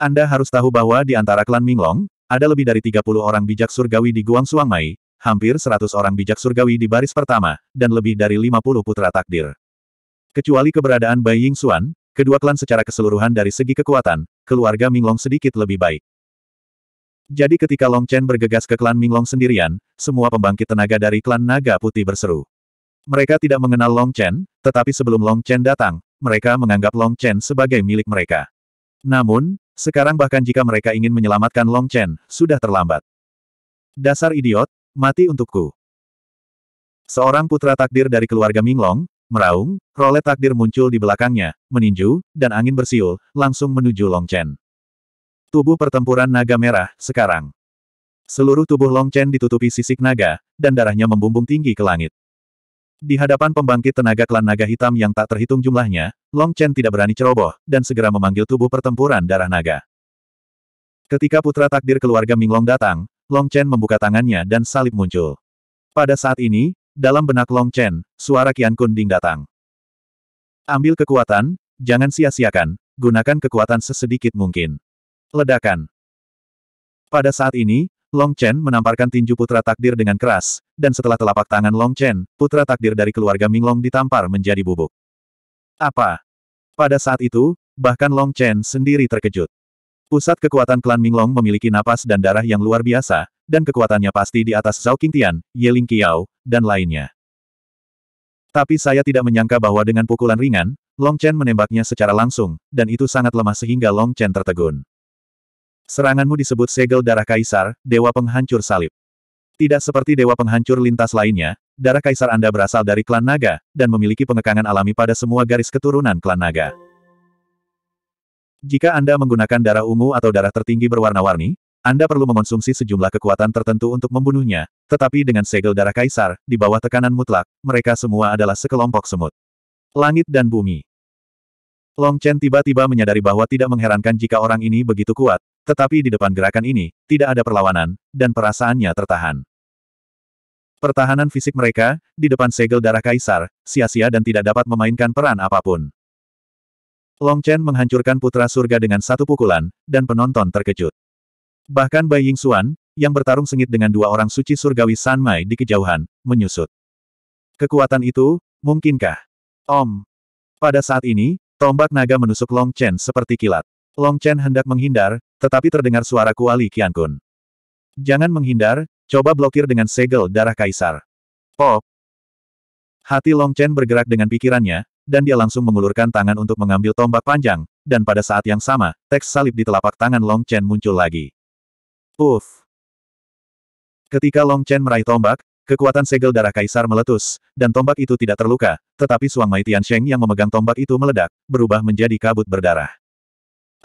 Anda harus tahu bahwa di antara klan Minglong, ada lebih dari 30 orang bijak surgawi di Guang Mai, hampir 100 orang bijak surgawi di baris pertama, dan lebih dari 50 putra takdir. Kecuali keberadaan Bai Ying Xuan, kedua klan secara keseluruhan dari segi kekuatan, keluarga Minglong sedikit lebih baik. Jadi ketika Long Chen bergegas ke klan Minglong sendirian, semua pembangkit tenaga dari klan Naga Putih berseru. Mereka tidak mengenal Long Chen, tetapi sebelum Long Chen datang, mereka menganggap Long Chen sebagai milik mereka. Namun, sekarang bahkan jika mereka ingin menyelamatkan Long Chen, sudah terlambat. Dasar idiot, mati untukku. Seorang putra takdir dari keluarga Minglong, Meraung, rolet takdir muncul di belakangnya, meninju, dan angin bersiul, langsung menuju Long Chen. Tubuh pertempuran naga merah, sekarang. Seluruh tubuh Long Chen ditutupi sisik naga, dan darahnya membumbung tinggi ke langit. Di hadapan pembangkit tenaga klan naga hitam yang tak terhitung jumlahnya, Long Chen tidak berani ceroboh, dan segera memanggil tubuh pertempuran darah naga. Ketika putra takdir keluarga Minglong datang, Long Chen membuka tangannya dan salib muncul. Pada saat ini, dalam benak Long Chen, suara Kian Kun datang. Ambil kekuatan, jangan sia-siakan, gunakan kekuatan sesedikit mungkin. Ledakan. Pada saat ini, Long Chen menamparkan tinju putra takdir dengan keras, dan setelah telapak tangan Long Chen, putra takdir dari keluarga Ming Long ditampar menjadi bubuk. Apa? Pada saat itu, bahkan Long Chen sendiri terkejut. Pusat kekuatan klan Minglong memiliki napas dan darah yang luar biasa, dan kekuatannya pasti di atas Zhao Qingtian, Ling Qiao, dan lainnya. Tapi saya tidak menyangka bahwa dengan pukulan ringan, Long Chen menembaknya secara langsung, dan itu sangat lemah sehingga Long Chen tertegun. Seranganmu disebut segel darah kaisar, dewa penghancur salib. Tidak seperti dewa penghancur lintas lainnya, darah kaisar Anda berasal dari klan naga, dan memiliki pengekangan alami pada semua garis keturunan klan naga. Jika Anda menggunakan darah ungu atau darah tertinggi berwarna-warni, Anda perlu mengonsumsi sejumlah kekuatan tertentu untuk membunuhnya, tetapi dengan segel darah kaisar, di bawah tekanan mutlak, mereka semua adalah sekelompok semut. Langit dan bumi. Long Chen tiba-tiba menyadari bahwa tidak mengherankan jika orang ini begitu kuat, tetapi di depan gerakan ini, tidak ada perlawanan, dan perasaannya tertahan. Pertahanan fisik mereka, di depan segel darah kaisar, sia-sia dan tidak dapat memainkan peran apapun. Long Chen menghancurkan putra surga dengan satu pukulan, dan penonton terkejut. Bahkan Bai Ying Xuan, yang bertarung sengit dengan dua orang suci surgawi San Mai di kejauhan, menyusut. Kekuatan itu, mungkinkah? Om. Pada saat ini, tombak naga menusuk Long Chen seperti kilat. Long Chen hendak menghindar, tetapi terdengar suara Kuali Kun. Jangan menghindar, coba blokir dengan segel darah kaisar. Pop. Hati Long Chen bergerak dengan pikirannya, dan dia langsung mengulurkan tangan untuk mengambil tombak panjang, dan pada saat yang sama, teks salib di telapak tangan Long Chen muncul lagi. Uff! Ketika Long Chen meraih tombak, kekuatan segel darah kaisar meletus, dan tombak itu tidak terluka, tetapi Suang Mai Tian Sheng yang memegang tombak itu meledak, berubah menjadi kabut berdarah.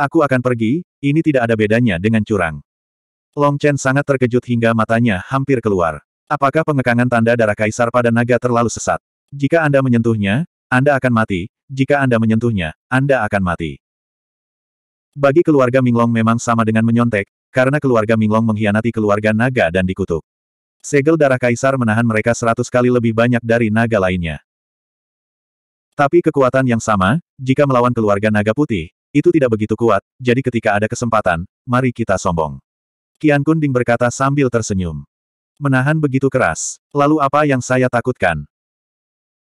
Aku akan pergi, ini tidak ada bedanya dengan curang. Long Chen sangat terkejut hingga matanya hampir keluar. Apakah pengekangan tanda darah kaisar pada naga terlalu sesat? Jika Anda menyentuhnya, anda akan mati, jika Anda menyentuhnya, Anda akan mati. Bagi keluarga Minglong memang sama dengan menyontek, karena keluarga Minglong mengkhianati keluarga naga dan dikutuk. Segel darah kaisar menahan mereka seratus kali lebih banyak dari naga lainnya. Tapi kekuatan yang sama, jika melawan keluarga naga putih, itu tidak begitu kuat, jadi ketika ada kesempatan, mari kita sombong. Kian Kunding berkata sambil tersenyum. Menahan begitu keras. Lalu apa yang saya takutkan?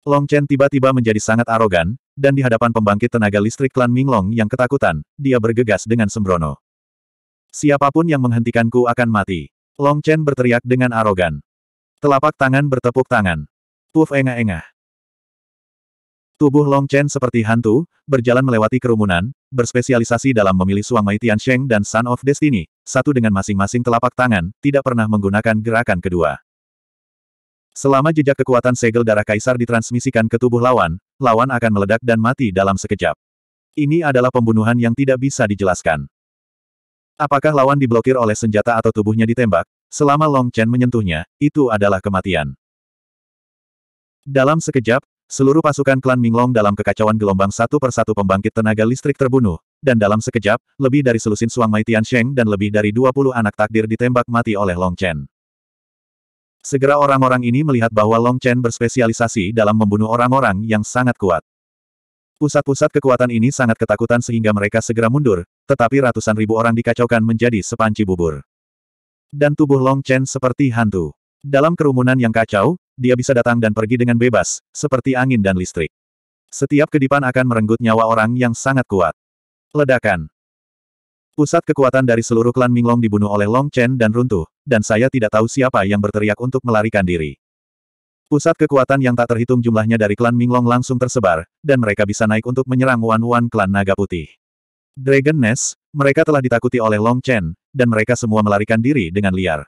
Long Chen tiba-tiba menjadi sangat arogan, dan di hadapan pembangkit tenaga listrik klan Minglong yang ketakutan, dia bergegas dengan sembrono. Siapapun yang menghentikanku akan mati. Long Chen berteriak dengan arogan. Telapak tangan bertepuk tangan. Puf engah-engah. Tubuh Long Chen seperti hantu, berjalan melewati kerumunan, berspesialisasi dalam memilih Suang Mai Tian Sheng dan Son of Destiny, satu dengan masing-masing telapak tangan, tidak pernah menggunakan gerakan kedua. Selama jejak kekuatan segel darah kaisar ditransmisikan ke tubuh lawan, lawan akan meledak dan mati dalam sekejap. Ini adalah pembunuhan yang tidak bisa dijelaskan. Apakah lawan diblokir oleh senjata atau tubuhnya ditembak, selama Long Chen menyentuhnya, itu adalah kematian. Dalam sekejap, seluruh pasukan klan Minglong dalam kekacauan gelombang satu persatu pembangkit tenaga listrik terbunuh, dan dalam sekejap, lebih dari selusin Suang Mai Tian Sheng dan lebih dari 20 anak takdir ditembak mati oleh Long Chen. Segera orang-orang ini melihat bahwa Long Chen berspesialisasi dalam membunuh orang-orang yang sangat kuat. Pusat-pusat kekuatan ini sangat ketakutan sehingga mereka segera mundur, tetapi ratusan ribu orang dikacaukan menjadi sepanci bubur. Dan tubuh Long Chen seperti hantu. Dalam kerumunan yang kacau, dia bisa datang dan pergi dengan bebas, seperti angin dan listrik. Setiap kedipan akan merenggut nyawa orang yang sangat kuat. Ledakan. Pusat kekuatan dari seluruh klan Minglong dibunuh oleh Long Chen dan runtuh, dan saya tidak tahu siapa yang berteriak untuk melarikan diri. Pusat kekuatan yang tak terhitung jumlahnya dari klan Minglong langsung tersebar, dan mereka bisa naik untuk menyerang Wan-Wan klan Naga Putih. Dragon Nest, mereka telah ditakuti oleh Long Chen, dan mereka semua melarikan diri dengan liar.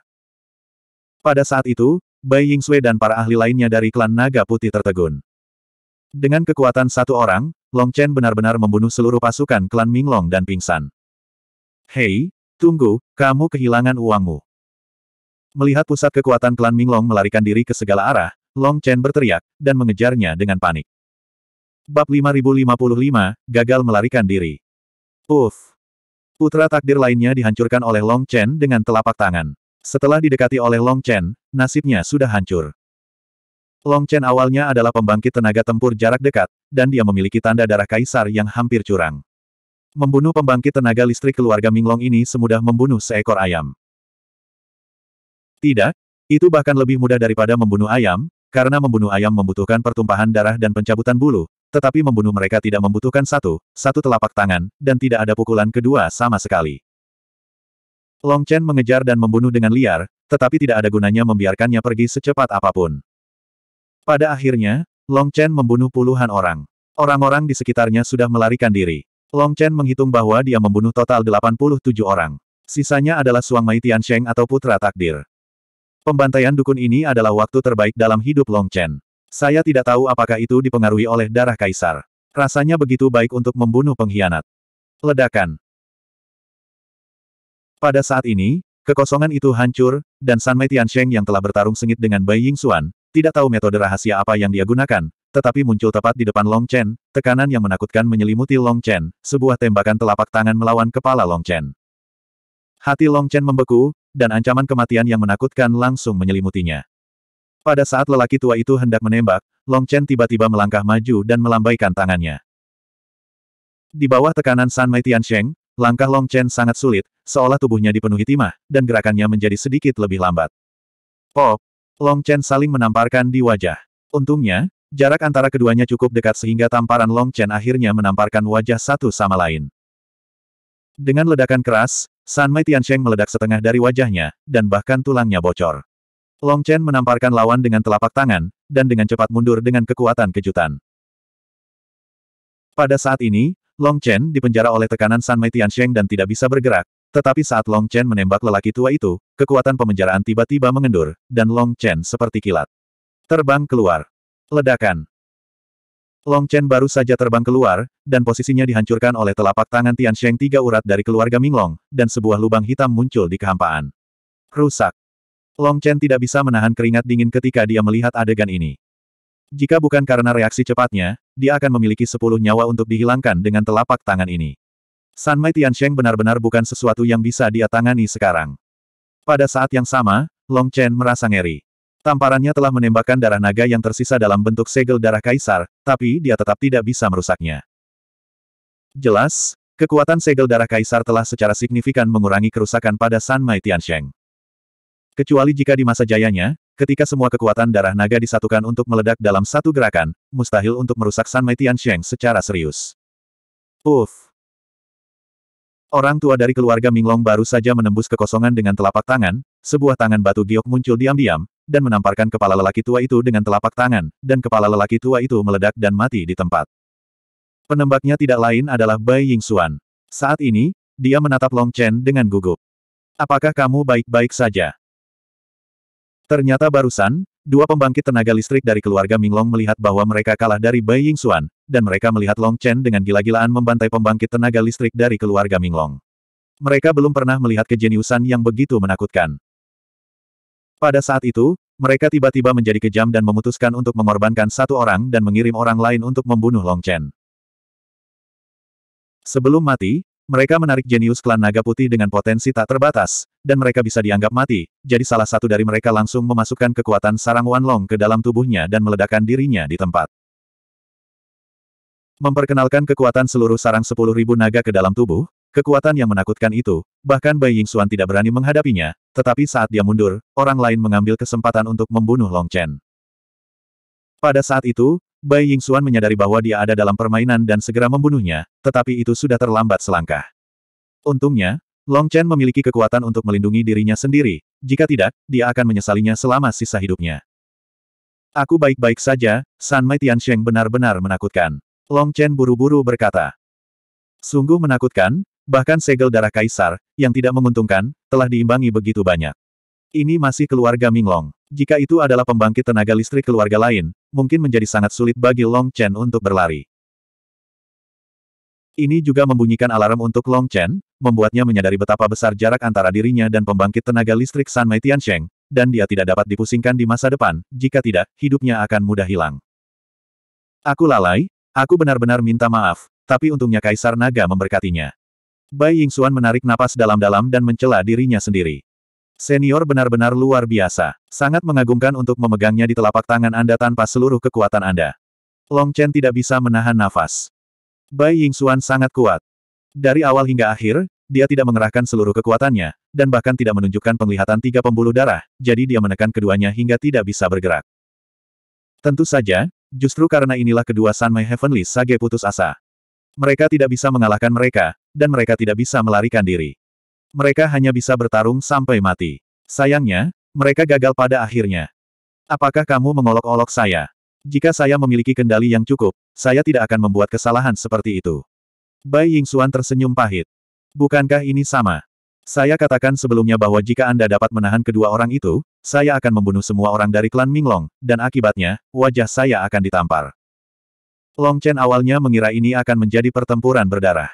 Pada saat itu, Bai Yingsui dan para ahli lainnya dari klan Naga Putih tertegun. Dengan kekuatan satu orang, Long Chen benar-benar membunuh seluruh pasukan klan Minglong dan pingsan. Hei, tunggu, kamu kehilangan uangmu. Melihat pusat kekuatan klan Minglong melarikan diri ke segala arah, Long Chen berteriak, dan mengejarnya dengan panik. Bab 5055, gagal melarikan diri. Uff! Putra takdir lainnya dihancurkan oleh Long Chen dengan telapak tangan. Setelah didekati oleh Long Chen, nasibnya sudah hancur. Long Chen awalnya adalah pembangkit tenaga tempur jarak dekat, dan dia memiliki tanda darah kaisar yang hampir curang. Membunuh pembangkit tenaga listrik keluarga Minglong ini semudah membunuh seekor ayam. Tidak, itu bahkan lebih mudah daripada membunuh ayam, karena membunuh ayam membutuhkan pertumpahan darah dan pencabutan bulu, tetapi membunuh mereka tidak membutuhkan satu, satu telapak tangan, dan tidak ada pukulan kedua sama sekali. Long Chen mengejar dan membunuh dengan liar, tetapi tidak ada gunanya membiarkannya pergi secepat apapun. Pada akhirnya, Long Chen membunuh puluhan orang. Orang-orang di sekitarnya sudah melarikan diri. Long Chen menghitung bahwa dia membunuh total 87 orang. Sisanya adalah Suang Mai Tian Sheng atau Putra Takdir. Pembantaian dukun ini adalah waktu terbaik dalam hidup Long Chen. Saya tidak tahu apakah itu dipengaruhi oleh darah kaisar. Rasanya begitu baik untuk membunuh pengkhianat. Ledakan. Pada saat ini, kekosongan itu hancur, dan San Tian Sheng yang telah bertarung sengit dengan Bai Ying Xuan tidak tahu metode rahasia apa yang dia gunakan, tetapi muncul tepat di depan Long Chen, tekanan yang menakutkan menyelimuti Long Chen, sebuah tembakan telapak tangan melawan kepala Long Chen. Hati Long Chen membeku, dan ancaman kematian yang menakutkan langsung menyelimutinya. Pada saat lelaki tua itu hendak menembak, Long Chen tiba-tiba melangkah maju dan melambaikan tangannya. Di bawah tekanan San Mei Sheng, langkah Long Chen sangat sulit, seolah tubuhnya dipenuhi timah, dan gerakannya menjadi sedikit lebih lambat. Pop! Long Chen saling menamparkan di wajah. Untungnya, jarak antara keduanya cukup dekat sehingga tamparan Long Chen akhirnya menamparkan wajah satu sama lain. Dengan ledakan keras, San Tian Tiansheng meledak setengah dari wajahnya, dan bahkan tulangnya bocor. Long Chen menamparkan lawan dengan telapak tangan, dan dengan cepat mundur dengan kekuatan kejutan. Pada saat ini, Long Chen dipenjara oleh tekanan San Tian Tiansheng dan tidak bisa bergerak, tetapi saat Long Chen menembak lelaki tua itu, kekuatan pemenjaraan tiba-tiba mengendur, dan Long Chen seperti kilat. Terbang keluar. Ledakan. Long Chen baru saja terbang keluar, dan posisinya dihancurkan oleh telapak tangan Tian Sheng tiga urat dari keluarga Minglong, dan sebuah lubang hitam muncul di kehampaan. Rusak. Long Chen tidak bisa menahan keringat dingin ketika dia melihat adegan ini. Jika bukan karena reaksi cepatnya, dia akan memiliki sepuluh nyawa untuk dihilangkan dengan telapak tangan ini. San Mai Tian Sheng benar-benar bukan sesuatu yang bisa dia tangani sekarang. Pada saat yang sama, Long Chen merasa ngeri. Tamparannya telah menembakkan darah naga yang tersisa dalam bentuk segel darah kaisar, tapi dia tetap tidak bisa merusaknya. Jelas, kekuatan segel darah kaisar telah secara signifikan mengurangi kerusakan pada San Mai Tiansheng. Kecuali jika di masa jayanya, ketika semua kekuatan darah naga disatukan untuk meledak dalam satu gerakan, mustahil untuk merusak San Mai Tiansheng secara serius. Uff. Orang tua dari keluarga Minglong baru saja menembus kekosongan dengan telapak tangan, sebuah tangan batu giok muncul diam-diam, dan menamparkan kepala lelaki tua itu dengan telapak tangan, dan kepala lelaki tua itu meledak dan mati di tempat. Penembaknya tidak lain adalah Bai Ying Xuan. Saat ini, dia menatap Long Chen dengan gugup. Apakah kamu baik-baik saja? Ternyata barusan, dua pembangkit tenaga listrik dari keluarga Minglong melihat bahwa mereka kalah dari Bai Ying Xuan, dan mereka melihat Long Chen dengan gila-gilaan membantai pembangkit tenaga listrik dari keluarga Minglong. Mereka belum pernah melihat kejeniusan yang begitu menakutkan. Pada saat itu, mereka tiba-tiba menjadi kejam dan memutuskan untuk mengorbankan satu orang dan mengirim orang lain untuk membunuh Long Chen. Sebelum mati, mereka menarik jenius klan naga putih dengan potensi tak terbatas, dan mereka bisa dianggap mati, jadi salah satu dari mereka langsung memasukkan kekuatan sarang Wan Long ke dalam tubuhnya dan meledakkan dirinya di tempat. Memperkenalkan kekuatan seluruh sarang 10.000 naga ke dalam tubuh, Kekuatan yang menakutkan itu, bahkan Bai Ying Xuan tidak berani menghadapinya, tetapi saat dia mundur, orang lain mengambil kesempatan untuk membunuh Long Chen. Pada saat itu, Bai Ying Xuan menyadari bahwa dia ada dalam permainan dan segera membunuhnya, tetapi itu sudah terlambat selangkah. Untungnya, Long Chen memiliki kekuatan untuk melindungi dirinya sendiri, jika tidak, dia akan menyesalinya selama sisa hidupnya. Aku baik-baik saja, San Mai Tian Sheng benar-benar menakutkan. Long Chen buru-buru berkata. Sungguh menakutkan, Bahkan segel darah kaisar, yang tidak menguntungkan, telah diimbangi begitu banyak. Ini masih keluarga Minglong. Jika itu adalah pembangkit tenaga listrik keluarga lain, mungkin menjadi sangat sulit bagi Long Chen untuk berlari. Ini juga membunyikan alarm untuk Long Chen, membuatnya menyadari betapa besar jarak antara dirinya dan pembangkit tenaga listrik San Mei Tiansheng, dan dia tidak dapat dipusingkan di masa depan, jika tidak, hidupnya akan mudah hilang. Aku lalai, aku benar-benar minta maaf, tapi untungnya Kaisar Naga memberkatinya. Bai Xuan menarik napas dalam-dalam dan mencela dirinya sendiri. Senior benar-benar luar biasa. Sangat mengagumkan untuk memegangnya di telapak tangan Anda tanpa seluruh kekuatan Anda. Long Chen tidak bisa menahan nafas. Bai Xuan sangat kuat. Dari awal hingga akhir, dia tidak mengerahkan seluruh kekuatannya, dan bahkan tidak menunjukkan penglihatan tiga pembuluh darah, jadi dia menekan keduanya hingga tidak bisa bergerak. Tentu saja, justru karena inilah kedua Sanmei Heavenly Sage putus asa. Mereka tidak bisa mengalahkan mereka, dan mereka tidak bisa melarikan diri. Mereka hanya bisa bertarung sampai mati. Sayangnya, mereka gagal pada akhirnya. Apakah kamu mengolok-olok saya? Jika saya memiliki kendali yang cukup, saya tidak akan membuat kesalahan seperti itu. Bai Yingxuan tersenyum pahit. Bukankah ini sama? Saya katakan sebelumnya bahwa jika Anda dapat menahan kedua orang itu, saya akan membunuh semua orang dari klan Minglong, dan akibatnya, wajah saya akan ditampar. Long Chen awalnya mengira ini akan menjadi pertempuran berdarah.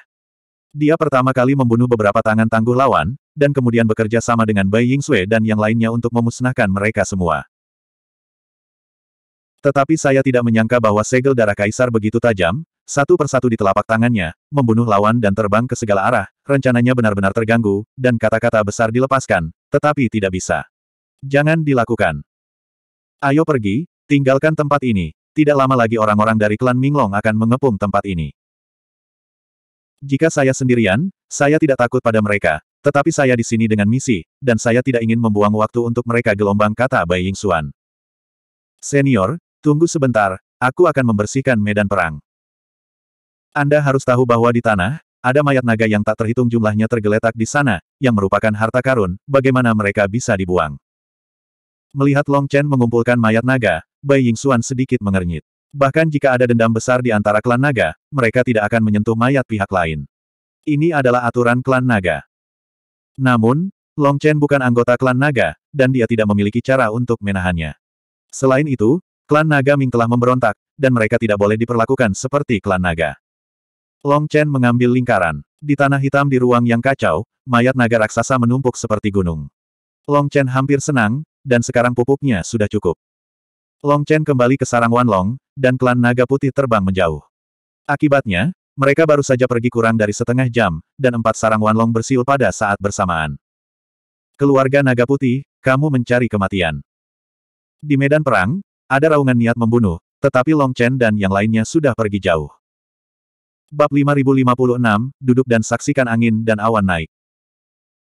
Dia pertama kali membunuh beberapa tangan tangguh lawan, dan kemudian bekerja sama dengan Bai Yingsue dan yang lainnya untuk memusnahkan mereka semua. Tetapi saya tidak menyangka bahwa segel darah kaisar begitu tajam, satu persatu di telapak tangannya, membunuh lawan dan terbang ke segala arah, rencananya benar-benar terganggu, dan kata-kata besar dilepaskan, tetapi tidak bisa. Jangan dilakukan. Ayo pergi, tinggalkan tempat ini. Tidak lama lagi orang-orang dari klan Minglong akan mengepung tempat ini. Jika saya sendirian, saya tidak takut pada mereka, tetapi saya di sini dengan misi, dan saya tidak ingin membuang waktu untuk mereka gelombang kata Bai Ying Xuan. Senior, tunggu sebentar, aku akan membersihkan medan perang. Anda harus tahu bahwa di tanah, ada mayat naga yang tak terhitung jumlahnya tergeletak di sana, yang merupakan harta karun, bagaimana mereka bisa dibuang. Melihat Long Chen mengumpulkan mayat naga, Bai Ying Xuan sedikit mengernyit. Bahkan jika ada dendam besar di antara klan naga, mereka tidak akan menyentuh mayat pihak lain. Ini adalah aturan klan naga. Namun, Long Chen bukan anggota klan naga, dan dia tidak memiliki cara untuk menahannya. Selain itu, klan naga Ming telah memberontak, dan mereka tidak boleh diperlakukan seperti klan naga. Long Chen mengambil lingkaran. Di tanah hitam di ruang yang kacau, mayat naga raksasa menumpuk seperti gunung. Long Chen hampir senang, dan sekarang pupuknya sudah cukup. Long Chen kembali ke sarang Wan Long dan klan naga putih terbang menjauh. Akibatnya, mereka baru saja pergi kurang dari setengah jam, dan empat sarang Wanlong bersiul pada saat bersamaan. Keluarga naga putih, kamu mencari kematian. Di medan perang, ada raungan niat membunuh, tetapi Long Chen dan yang lainnya sudah pergi jauh. Bab 5056, duduk dan saksikan angin dan awan naik.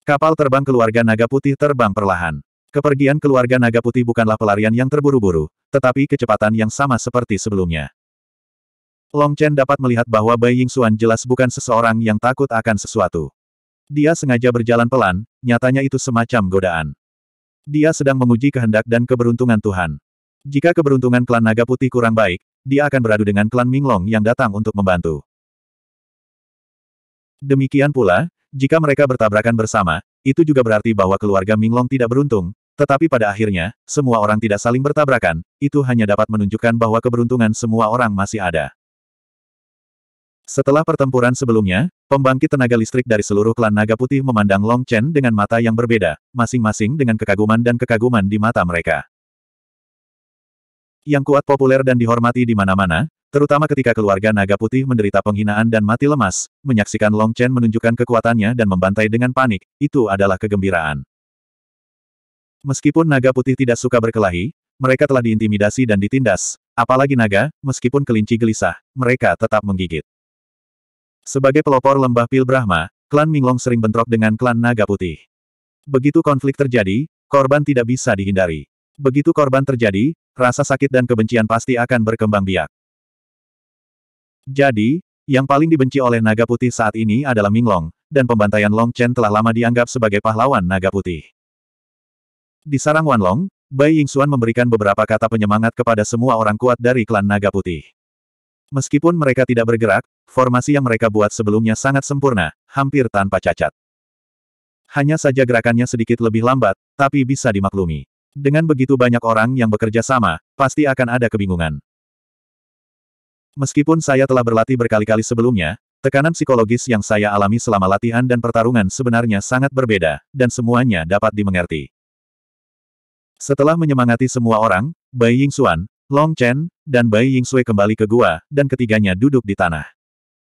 Kapal terbang keluarga naga putih terbang perlahan. Kepergian keluarga naga putih bukanlah pelarian yang terburu-buru, tetapi kecepatan yang sama seperti sebelumnya. Long Chen dapat melihat bahwa Bai Xuan jelas bukan seseorang yang takut akan sesuatu. Dia sengaja berjalan pelan, nyatanya itu semacam godaan. Dia sedang menguji kehendak dan keberuntungan Tuhan. Jika keberuntungan klan naga putih kurang baik, dia akan beradu dengan klan Minglong yang datang untuk membantu. Demikian pula, jika mereka bertabrakan bersama, itu juga berarti bahwa keluarga Minglong tidak beruntung, tetapi pada akhirnya, semua orang tidak saling bertabrakan, itu hanya dapat menunjukkan bahwa keberuntungan semua orang masih ada. Setelah pertempuran sebelumnya, pembangkit tenaga listrik dari seluruh klan Naga Putih memandang Long Chen dengan mata yang berbeda, masing-masing dengan kekaguman dan kekaguman di mata mereka. Yang kuat populer dan dihormati di mana-mana, terutama ketika keluarga Naga Putih menderita penghinaan dan mati lemas, menyaksikan Long Chen menunjukkan kekuatannya dan membantai dengan panik, itu adalah kegembiraan. Meskipun naga putih tidak suka berkelahi, mereka telah diintimidasi dan ditindas, apalagi naga, meskipun kelinci gelisah, mereka tetap menggigit. Sebagai pelopor lembah Pil Brahma, klan Minglong sering bentrok dengan klan naga putih. Begitu konflik terjadi, korban tidak bisa dihindari. Begitu korban terjadi, rasa sakit dan kebencian pasti akan berkembang biak. Jadi, yang paling dibenci oleh naga putih saat ini adalah Minglong, dan pembantaian Long Chen telah lama dianggap sebagai pahlawan naga putih. Di sarang Wanlong, Bai Yingxuan memberikan beberapa kata penyemangat kepada semua orang kuat dari klan Naga Putih. Meskipun mereka tidak bergerak, formasi yang mereka buat sebelumnya sangat sempurna, hampir tanpa cacat. Hanya saja gerakannya sedikit lebih lambat, tapi bisa dimaklumi. Dengan begitu banyak orang yang bekerja sama, pasti akan ada kebingungan. Meskipun saya telah berlatih berkali-kali sebelumnya, Tekanan psikologis yang saya alami selama latihan dan pertarungan sebenarnya sangat berbeda, dan semuanya dapat dimengerti. Setelah menyemangati semua orang, Bai Ying Xuan, Long Chen, dan Bai Ying Sui kembali ke gua, dan ketiganya duduk di tanah.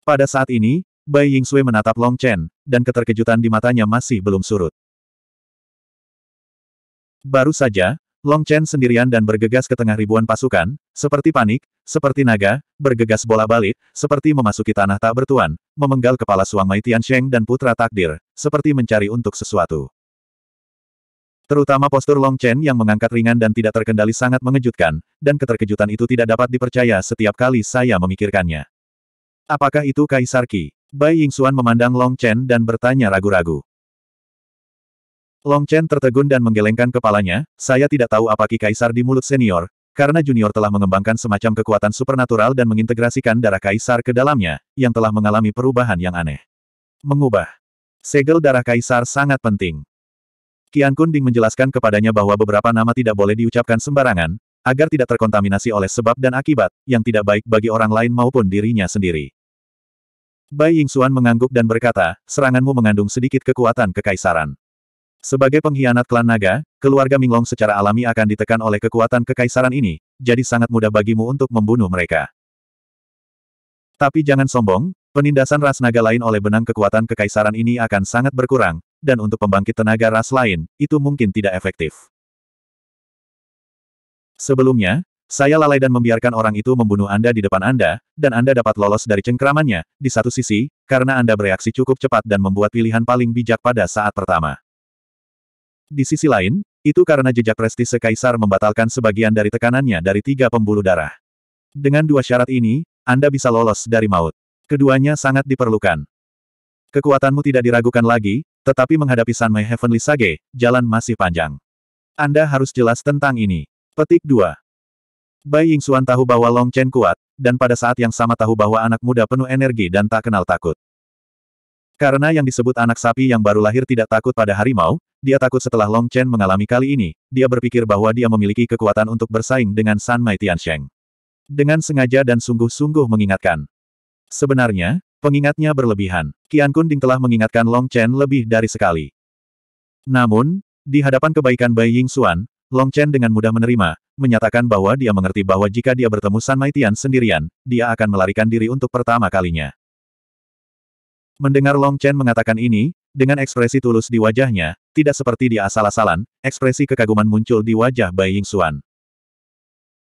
Pada saat ini, Bai Ying Sui menatap Long Chen, dan keterkejutan di matanya masih belum surut. Baru saja, Long Chen sendirian dan bergegas ke tengah ribuan pasukan, seperti panik, seperti naga, bergegas bola balik, seperti memasuki tanah tak bertuan, memenggal kepala Suang Mai Tian Sheng dan Putra Takdir, seperti mencari untuk sesuatu. Terutama postur Long Chen yang mengangkat ringan dan tidak terkendali sangat mengejutkan, dan keterkejutan itu tidak dapat dipercaya setiap kali saya memikirkannya. Apakah itu Kaisar Qi? Bai Yingxuan memandang Long Chen dan bertanya ragu-ragu. Long Chen tertegun dan menggelengkan kepalanya, saya tidak tahu apa Qi Kaisar di mulut senior, karena junior telah mengembangkan semacam kekuatan supernatural dan mengintegrasikan darah Kaisar ke dalamnya, yang telah mengalami perubahan yang aneh. Mengubah. Segel darah Kaisar sangat penting. Kian Kunding menjelaskan kepadanya bahwa beberapa nama tidak boleh diucapkan sembarangan, agar tidak terkontaminasi oleh sebab dan akibat, yang tidak baik bagi orang lain maupun dirinya sendiri. Bai Yingxuan mengangguk dan berkata, seranganmu mengandung sedikit kekuatan kekaisaran. Sebagai pengkhianat klan naga, keluarga Minglong secara alami akan ditekan oleh kekuatan kekaisaran ini, jadi sangat mudah bagimu untuk membunuh mereka. Tapi jangan sombong, penindasan ras naga lain oleh benang kekuatan kekaisaran ini akan sangat berkurang, dan untuk pembangkit tenaga ras lain, itu mungkin tidak efektif. Sebelumnya, saya lalai dan membiarkan orang itu membunuh Anda di depan Anda, dan Anda dapat lolos dari cengkramannya, di satu sisi, karena Anda bereaksi cukup cepat dan membuat pilihan paling bijak pada saat pertama. Di sisi lain, itu karena jejak prestise Kaisar membatalkan sebagian dari tekanannya dari tiga pembuluh darah. Dengan dua syarat ini, Anda bisa lolos dari maut. Keduanya sangat diperlukan. Kekuatanmu tidak diragukan lagi, tetapi menghadapi Sanmei Heavenly Sage, jalan masih panjang. Anda harus jelas tentang ini. Petik 2. Bai Ying Xuan tahu bahwa Long Chen kuat, dan pada saat yang sama tahu bahwa anak muda penuh energi dan tak kenal takut. Karena yang disebut anak sapi yang baru lahir tidak takut pada harimau, dia takut setelah Long Chen mengalami kali ini, dia berpikir bahwa dia memiliki kekuatan untuk bersaing dengan San Mai Sheng. Dengan sengaja dan sungguh-sungguh mengingatkan. Sebenarnya, Pengingatnya berlebihan. Qian Kunding telah mengingatkan Long Chen lebih dari sekali. Namun, di hadapan kebaikan Bai Ying Xuan, Long Chen dengan mudah menerima, menyatakan bahwa dia mengerti bahwa jika dia bertemu San Mai Tian sendirian, dia akan melarikan diri untuk pertama kalinya. Mendengar Long Chen mengatakan ini, dengan ekspresi tulus di wajahnya, tidak seperti dia asal-asalan, ekspresi kekaguman muncul di wajah Bai Ying Xuan.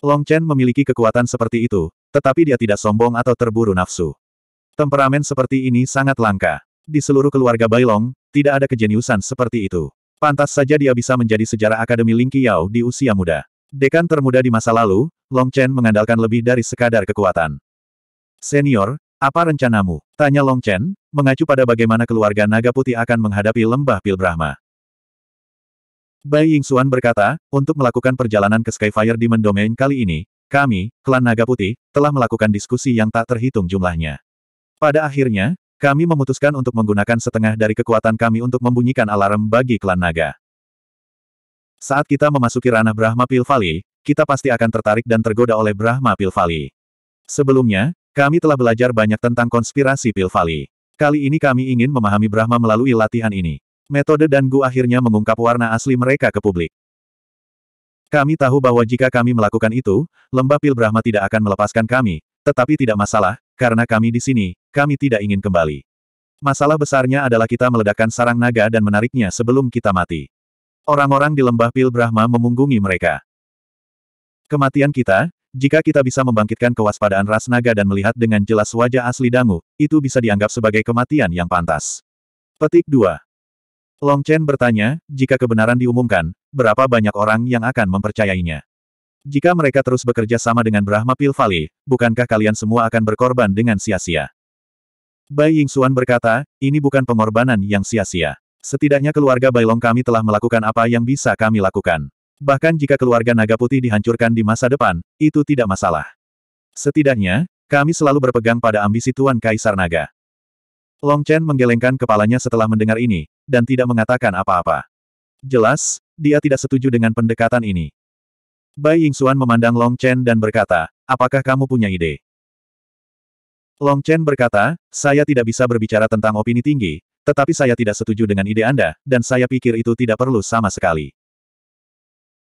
Long Chen memiliki kekuatan seperti itu, tetapi dia tidak sombong atau terburu nafsu. Temperamen seperti ini sangat langka. Di seluruh keluarga Bailong, tidak ada kejeniusan seperti itu. Pantas saja dia bisa menjadi sejarah Akademi Ling Qiao di usia muda. Dekan termuda di masa lalu, Long Chen mengandalkan lebih dari sekadar kekuatan. Senior, apa rencanamu? Tanya Long Chen, mengacu pada bagaimana keluarga Naga Putih akan menghadapi lembah Pil Brahma. Bai Yingxuan berkata, untuk melakukan perjalanan ke Skyfire di Mendomain kali ini, kami, klan Naga Putih, telah melakukan diskusi yang tak terhitung jumlahnya. Pada akhirnya, kami memutuskan untuk menggunakan setengah dari kekuatan kami untuk membunyikan alarm bagi klan naga. Saat kita memasuki ranah Brahma Pilvali, kita pasti akan tertarik dan tergoda oleh Brahma Pilvali. Sebelumnya, kami telah belajar banyak tentang konspirasi Pilvali. Kali ini kami ingin memahami Brahma melalui latihan ini. Metode dan Gu akhirnya mengungkap warna asli mereka ke publik. Kami tahu bahwa jika kami melakukan itu, lembah Pil Brahma tidak akan melepaskan kami, tetapi tidak masalah, karena kami di sini, kami tidak ingin kembali. Masalah besarnya adalah kita meledakkan sarang naga dan menariknya sebelum kita mati. Orang-orang di lembah Pil Brahma memunggungi mereka. Kematian kita, jika kita bisa membangkitkan kewaspadaan ras naga dan melihat dengan jelas wajah asli dangu, itu bisa dianggap sebagai kematian yang pantas. Petik 2. Long Chen bertanya, jika kebenaran diumumkan, berapa banyak orang yang akan mempercayainya? Jika mereka terus bekerja sama dengan Brahma Pil bukankah kalian semua akan berkorban dengan sia-sia? Bai Ying Xuan berkata, ini bukan pengorbanan yang sia-sia. Setidaknya keluarga Bailong kami telah melakukan apa yang bisa kami lakukan. Bahkan jika keluarga Naga Putih dihancurkan di masa depan, itu tidak masalah. Setidaknya, kami selalu berpegang pada ambisi Tuan Kaisar Naga. Long Chen menggelengkan kepalanya setelah mendengar ini, dan tidak mengatakan apa-apa. Jelas, dia tidak setuju dengan pendekatan ini. Bai Yingxuan memandang Long Chen dan berkata, apakah kamu punya ide? Long Chen berkata, saya tidak bisa berbicara tentang opini tinggi, tetapi saya tidak setuju dengan ide Anda, dan saya pikir itu tidak perlu sama sekali.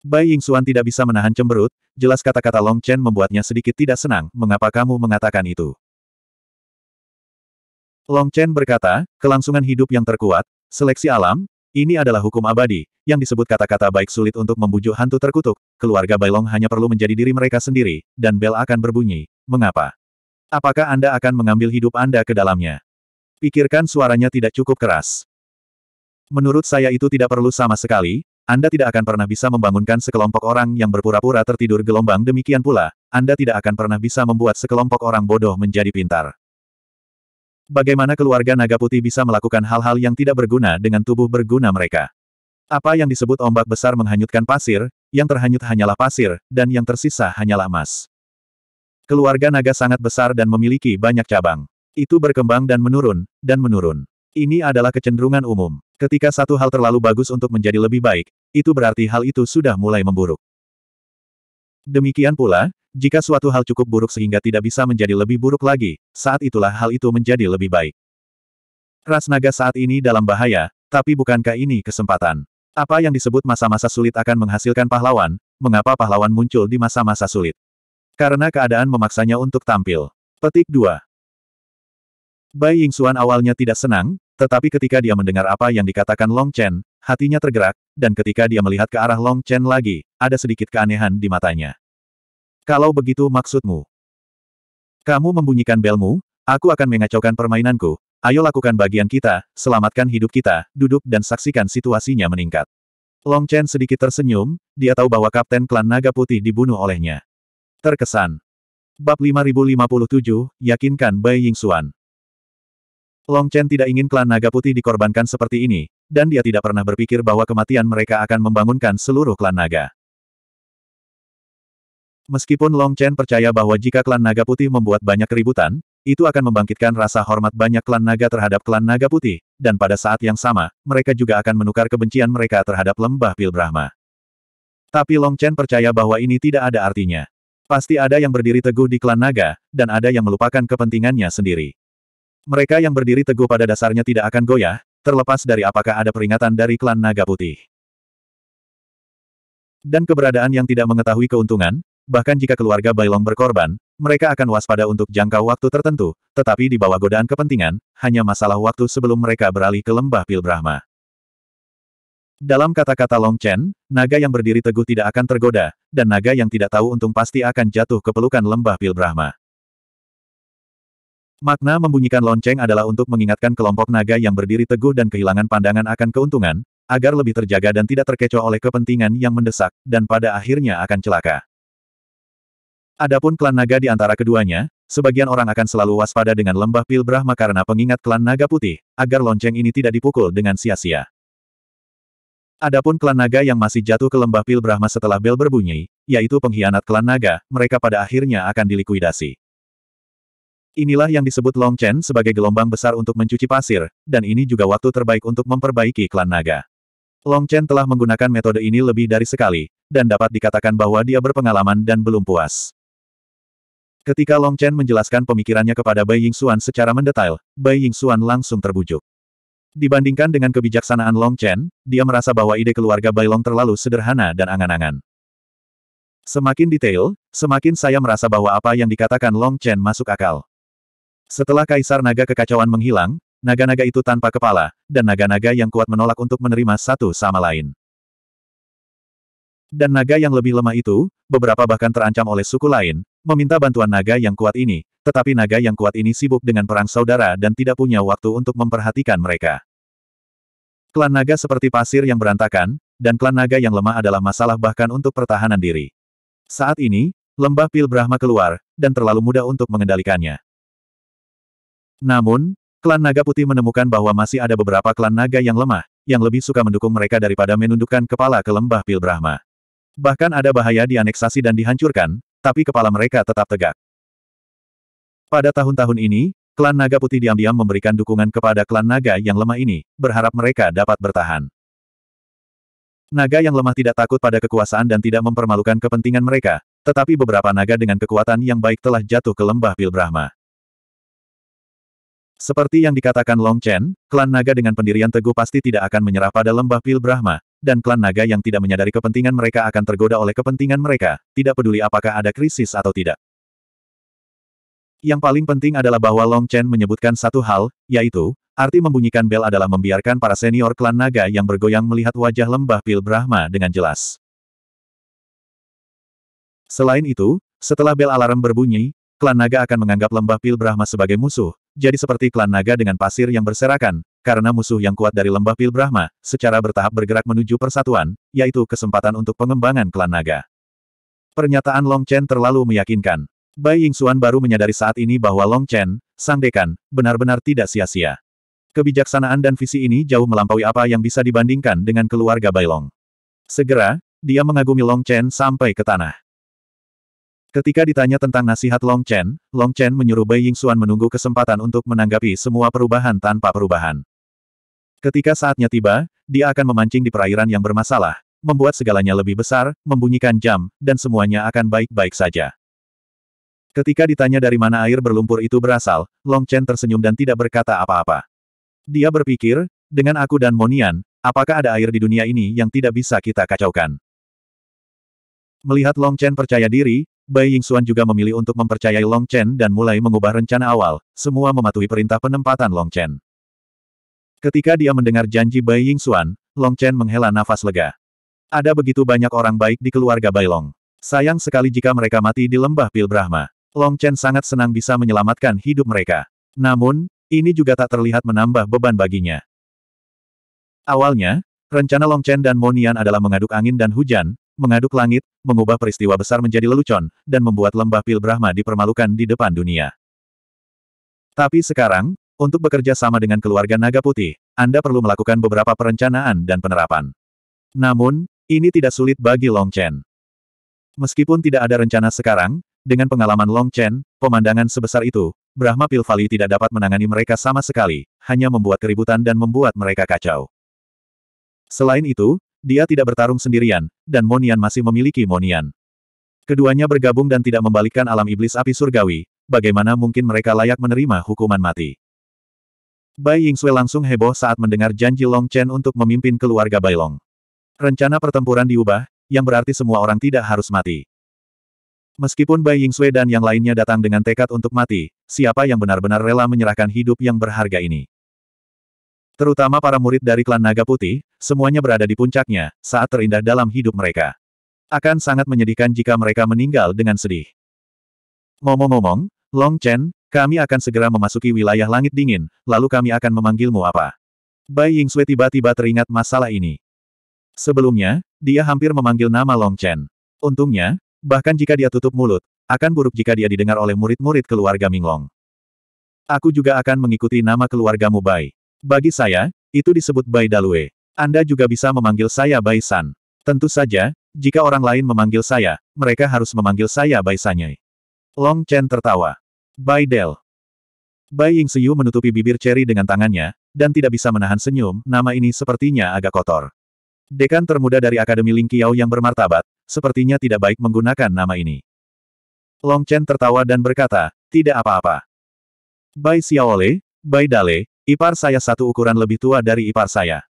Bai Yingxuan tidak bisa menahan cemberut, jelas kata-kata Long Chen membuatnya sedikit tidak senang, mengapa kamu mengatakan itu? Long Chen berkata, kelangsungan hidup yang terkuat, seleksi alam, ini adalah hukum abadi, yang disebut kata-kata baik sulit untuk membujuk hantu terkutuk, keluarga Bailong hanya perlu menjadi diri mereka sendiri, dan bel akan berbunyi, mengapa? Apakah Anda akan mengambil hidup Anda ke dalamnya? Pikirkan suaranya tidak cukup keras. Menurut saya itu tidak perlu sama sekali, Anda tidak akan pernah bisa membangunkan sekelompok orang yang berpura-pura tertidur gelombang demikian pula, Anda tidak akan pernah bisa membuat sekelompok orang bodoh menjadi pintar. Bagaimana keluarga naga putih bisa melakukan hal-hal yang tidak berguna dengan tubuh berguna mereka? Apa yang disebut ombak besar menghanyutkan pasir, yang terhanyut hanyalah pasir, dan yang tersisa hanyalah emas. Keluarga naga sangat besar dan memiliki banyak cabang. Itu berkembang dan menurun, dan menurun. Ini adalah kecenderungan umum. Ketika satu hal terlalu bagus untuk menjadi lebih baik, itu berarti hal itu sudah mulai memburuk. Demikian pula, jika suatu hal cukup buruk sehingga tidak bisa menjadi lebih buruk lagi, saat itulah hal itu menjadi lebih baik. Ras naga saat ini dalam bahaya, tapi bukankah ini kesempatan? Apa yang disebut masa-masa sulit akan menghasilkan pahlawan, mengapa pahlawan muncul di masa-masa sulit? Karena keadaan memaksanya untuk tampil. Petik 2. Bai Yingxuan awalnya tidak senang, tetapi ketika dia mendengar apa yang dikatakan Long Chen, hatinya tergerak, dan ketika dia melihat ke arah Long Chen lagi, ada sedikit keanehan di matanya. Kalau begitu maksudmu, kamu membunyikan belmu, aku akan mengacaukan permainanku, ayo lakukan bagian kita, selamatkan hidup kita, duduk dan saksikan situasinya meningkat. Long Chen sedikit tersenyum, dia tahu bahwa Kapten Klan Naga Putih dibunuh olehnya. Terkesan. Bab 5057, Yakinkan Bai Ying Xuan. Long Chen tidak ingin klan naga putih dikorbankan seperti ini, dan dia tidak pernah berpikir bahwa kematian mereka akan membangunkan seluruh klan naga. Meskipun Long Chen percaya bahwa jika klan naga putih membuat banyak keributan, itu akan membangkitkan rasa hormat banyak klan naga terhadap klan naga putih, dan pada saat yang sama, mereka juga akan menukar kebencian mereka terhadap lembah Pil Brahma. Tapi Long Chen percaya bahwa ini tidak ada artinya. Pasti ada yang berdiri teguh di klan naga, dan ada yang melupakan kepentingannya sendiri. Mereka yang berdiri teguh pada dasarnya tidak akan goyah, terlepas dari apakah ada peringatan dari klan Naga Putih. Dan keberadaan yang tidak mengetahui keuntungan, bahkan jika keluarga Bailong berkorban, mereka akan waspada untuk jangka waktu tertentu, tetapi di bawah godaan kepentingan, hanya masalah waktu sebelum mereka beralih ke lembah Pilbrahma. Dalam kata-kata Long Chen, naga yang berdiri teguh tidak akan tergoda, dan naga yang tidak tahu untung pasti akan jatuh ke pelukan lembah Pilbrahma. Makna membunyikan lonceng adalah untuk mengingatkan kelompok naga yang berdiri teguh dan kehilangan pandangan akan keuntungan, agar lebih terjaga dan tidak terkecoh oleh kepentingan yang mendesak, dan pada akhirnya akan celaka. Adapun klan naga di antara keduanya, sebagian orang akan selalu waspada dengan lembah pil Brahma karena pengingat klan naga putih, agar lonceng ini tidak dipukul dengan sia-sia. Adapun klan naga yang masih jatuh ke lembah pil Brahma setelah bel berbunyi, yaitu pengkhianat klan naga, mereka pada akhirnya akan dilikuidasi. Inilah yang disebut Long Chen sebagai gelombang besar untuk mencuci pasir, dan ini juga waktu terbaik untuk memperbaiki klan naga. Long Chen telah menggunakan metode ini lebih dari sekali, dan dapat dikatakan bahwa dia berpengalaman dan belum puas. Ketika Long Chen menjelaskan pemikirannya kepada Bai Ying Xuan secara mendetail, Bai Ying Xuan langsung terbujuk. Dibandingkan dengan kebijaksanaan Long Chen, dia merasa bahwa ide keluarga Bai Long terlalu sederhana dan angan-angan. Semakin detail, semakin saya merasa bahwa apa yang dikatakan Long Chen masuk akal. Setelah Kaisar Naga kekacauan menghilang, naga-naga itu tanpa kepala, dan naga-naga yang kuat menolak untuk menerima satu sama lain. Dan naga yang lebih lemah itu, beberapa bahkan terancam oleh suku lain, meminta bantuan naga yang kuat ini, tetapi naga yang kuat ini sibuk dengan perang saudara dan tidak punya waktu untuk memperhatikan mereka. Klan naga seperti pasir yang berantakan, dan klan naga yang lemah adalah masalah bahkan untuk pertahanan diri. Saat ini, lembah pil Brahma keluar, dan terlalu mudah untuk mengendalikannya. Namun, klan naga putih menemukan bahwa masih ada beberapa klan naga yang lemah, yang lebih suka mendukung mereka daripada menundukkan kepala ke lembah pil Brahma. Bahkan ada bahaya dianeksasi dan dihancurkan, tapi kepala mereka tetap tegak. Pada tahun-tahun ini, klan naga putih diam-diam memberikan dukungan kepada klan naga yang lemah ini, berharap mereka dapat bertahan. Naga yang lemah tidak takut pada kekuasaan dan tidak mempermalukan kepentingan mereka, tetapi beberapa naga dengan kekuatan yang baik telah jatuh ke lembah pil Brahma. Seperti yang dikatakan Long Chen, klan naga dengan pendirian teguh pasti tidak akan menyerah pada lembah Pil Brahma, dan klan naga yang tidak menyadari kepentingan mereka akan tergoda oleh kepentingan mereka, tidak peduli apakah ada krisis atau tidak. Yang paling penting adalah bahwa Long Chen menyebutkan satu hal, yaitu, arti membunyikan bel adalah membiarkan para senior klan naga yang bergoyang melihat wajah lembah Pil Brahma dengan jelas. Selain itu, setelah bel alarm berbunyi, klan naga akan menganggap lembah Pil Brahma sebagai musuh, jadi seperti klan naga dengan pasir yang berserakan, karena musuh yang kuat dari lembah Pil Brahma, secara bertahap bergerak menuju persatuan, yaitu kesempatan untuk pengembangan klan naga. Pernyataan Long Chen terlalu meyakinkan. Bai Ying Xuan baru menyadari saat ini bahwa Long Chen, sang dekan, benar-benar tidak sia-sia. Kebijaksanaan dan visi ini jauh melampaui apa yang bisa dibandingkan dengan keluarga Bai Long. Segera, dia mengagumi Long Chen sampai ke tanah. Ketika ditanya tentang nasihat Long Chen, Long Chen menyuruh Bai Xuan menunggu kesempatan untuk menanggapi semua perubahan tanpa perubahan. Ketika saatnya tiba, dia akan memancing di perairan yang bermasalah, membuat segalanya lebih besar, membunyikan jam, dan semuanya akan baik-baik saja. Ketika ditanya dari mana air berlumpur itu berasal, Long Chen tersenyum dan tidak berkata apa-apa. Dia berpikir, dengan aku dan Monian, apakah ada air di dunia ini yang tidak bisa kita kacaukan? Melihat Long Chen percaya diri, Bai Xuan juga memilih untuk mempercayai Long Chen dan mulai mengubah rencana awal, semua mematuhi perintah penempatan Long Chen. Ketika dia mendengar janji Bai Xuan, Long Chen menghela nafas lega. Ada begitu banyak orang baik di keluarga Bai Long. Sayang sekali jika mereka mati di lembah Pil Brahma. Long Chen sangat senang bisa menyelamatkan hidup mereka. Namun, ini juga tak terlihat menambah beban baginya. Awalnya, Rencana Long Chen dan Monian adalah mengaduk angin dan hujan, mengaduk langit, mengubah peristiwa besar menjadi lelucon, dan membuat lembah pil Brahma dipermalukan di depan dunia. Tapi sekarang, untuk bekerja sama dengan keluarga Naga Putih, Anda perlu melakukan beberapa perencanaan dan penerapan. Namun, ini tidak sulit bagi Long Chen. Meskipun tidak ada rencana sekarang, dengan pengalaman Long Chen, pemandangan sebesar itu, Brahma Pil Valley tidak dapat menangani mereka sama sekali, hanya membuat keributan dan membuat mereka kacau. Selain itu, dia tidak bertarung sendirian, dan Monian masih memiliki Monian. Keduanya bergabung dan tidak membalikkan alam iblis api surgawi, bagaimana mungkin mereka layak menerima hukuman mati. Bai Yingsui langsung heboh saat mendengar janji Long Chen untuk memimpin keluarga Bailong. Rencana pertempuran diubah, yang berarti semua orang tidak harus mati. Meskipun Bai Yingsui dan yang lainnya datang dengan tekad untuk mati, siapa yang benar-benar rela menyerahkan hidup yang berharga ini? Terutama para murid dari klan Naga Putih, semuanya berada di puncaknya, saat terindah dalam hidup mereka. Akan sangat menyedihkan jika mereka meninggal dengan sedih. Ngomong-ngomong, Long Chen, kami akan segera memasuki wilayah langit dingin, lalu kami akan memanggilmu apa? Bai Yingsui tiba-tiba teringat masalah ini. Sebelumnya, dia hampir memanggil nama Long Chen. Untungnya, bahkan jika dia tutup mulut, akan buruk jika dia didengar oleh murid-murid keluarga Minglong. Aku juga akan mengikuti nama keluargamu Bai. Bagi saya, itu disebut Bai Dalue. Anda juga bisa memanggil saya Bai San. Tentu saja, jika orang lain memanggil saya, mereka harus memanggil saya Bai Sanyai. Long Chen tertawa. Bai Del. Bai Ying Siu menutupi bibir ceri dengan tangannya, dan tidak bisa menahan senyum, nama ini sepertinya agak kotor. Dekan termuda dari Akademi Ling Qiao yang bermartabat, sepertinya tidak baik menggunakan nama ini. Long Chen tertawa dan berkata, tidak apa-apa. Bai Xiaole, Bai Dale, Ipar saya satu ukuran lebih tua dari ipar saya.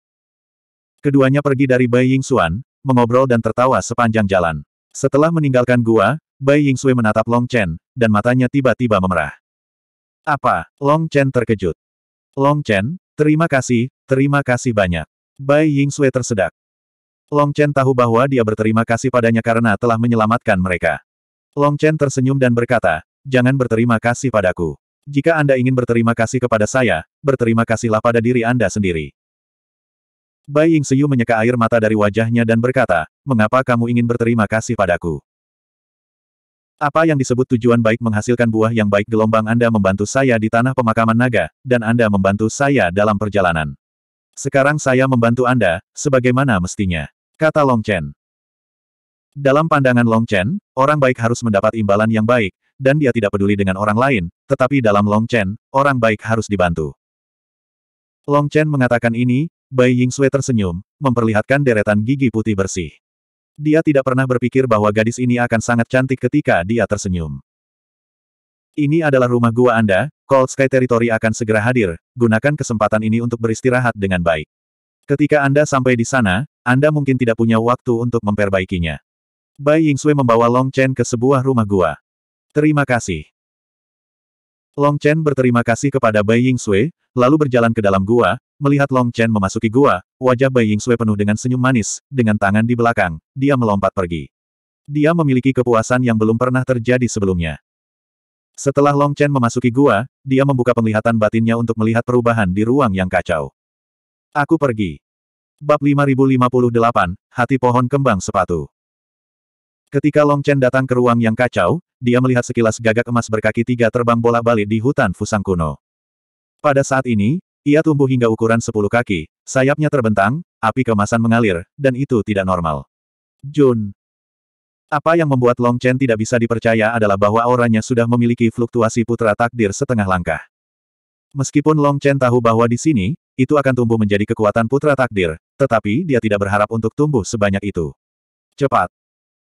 Keduanya pergi dari Bai Ying Xuan, mengobrol dan tertawa sepanjang jalan. Setelah meninggalkan gua, Bai Ying Xue menatap Long Chen, dan matanya tiba-tiba memerah. Apa? Long Chen terkejut. Long Chen, terima kasih, terima kasih banyak. Bai Ying Xue tersedak. Long Chen tahu bahwa dia berterima kasih padanya karena telah menyelamatkan mereka. Long Chen tersenyum dan berkata, jangan berterima kasih padaku. Jika Anda ingin berterima kasih kepada saya, berterima kasihlah pada diri Anda sendiri. Bai Ying Siu menyeka air mata dari wajahnya dan berkata, mengapa kamu ingin berterima kasih padaku? Apa yang disebut tujuan baik menghasilkan buah yang baik gelombang Anda membantu saya di tanah pemakaman naga, dan Anda membantu saya dalam perjalanan. Sekarang saya membantu Anda, sebagaimana mestinya. Kata Long Chen. Dalam pandangan Long Chen, orang baik harus mendapat imbalan yang baik, dan dia tidak peduli dengan orang lain, tetapi dalam Long Chen, orang baik harus dibantu. Long Chen mengatakan ini, Bai Ying Sui tersenyum, memperlihatkan deretan gigi putih bersih. Dia tidak pernah berpikir bahwa gadis ini akan sangat cantik ketika dia tersenyum. Ini adalah rumah gua Anda, Cold Sky Territory akan segera hadir, gunakan kesempatan ini untuk beristirahat dengan baik. Ketika Anda sampai di sana, Anda mungkin tidak punya waktu untuk memperbaikinya. Bai Ying Sui membawa Long Chen ke sebuah rumah gua. Terima kasih. Long Chen berterima kasih kepada Bai Ying Sui, lalu berjalan ke dalam gua, melihat Long Chen memasuki gua, wajah Bai Ying Sui penuh dengan senyum manis, dengan tangan di belakang, dia melompat pergi. Dia memiliki kepuasan yang belum pernah terjadi sebelumnya. Setelah Long Chen memasuki gua, dia membuka penglihatan batinnya untuk melihat perubahan di ruang yang kacau. Aku pergi. Bab 5058, Hati Pohon Kembang Sepatu Ketika Long Chen datang ke ruang yang kacau, dia melihat sekilas gagak emas berkaki tiga terbang bola-balik di hutan Fusang kuno. Pada saat ini, ia tumbuh hingga ukuran sepuluh kaki, sayapnya terbentang, api kemasan mengalir, dan itu tidak normal. Jun. Apa yang membuat Long Chen tidak bisa dipercaya adalah bahwa auranya sudah memiliki fluktuasi putra takdir setengah langkah. Meskipun Long Chen tahu bahwa di sini, itu akan tumbuh menjadi kekuatan putra takdir, tetapi dia tidak berharap untuk tumbuh sebanyak itu. Cepat.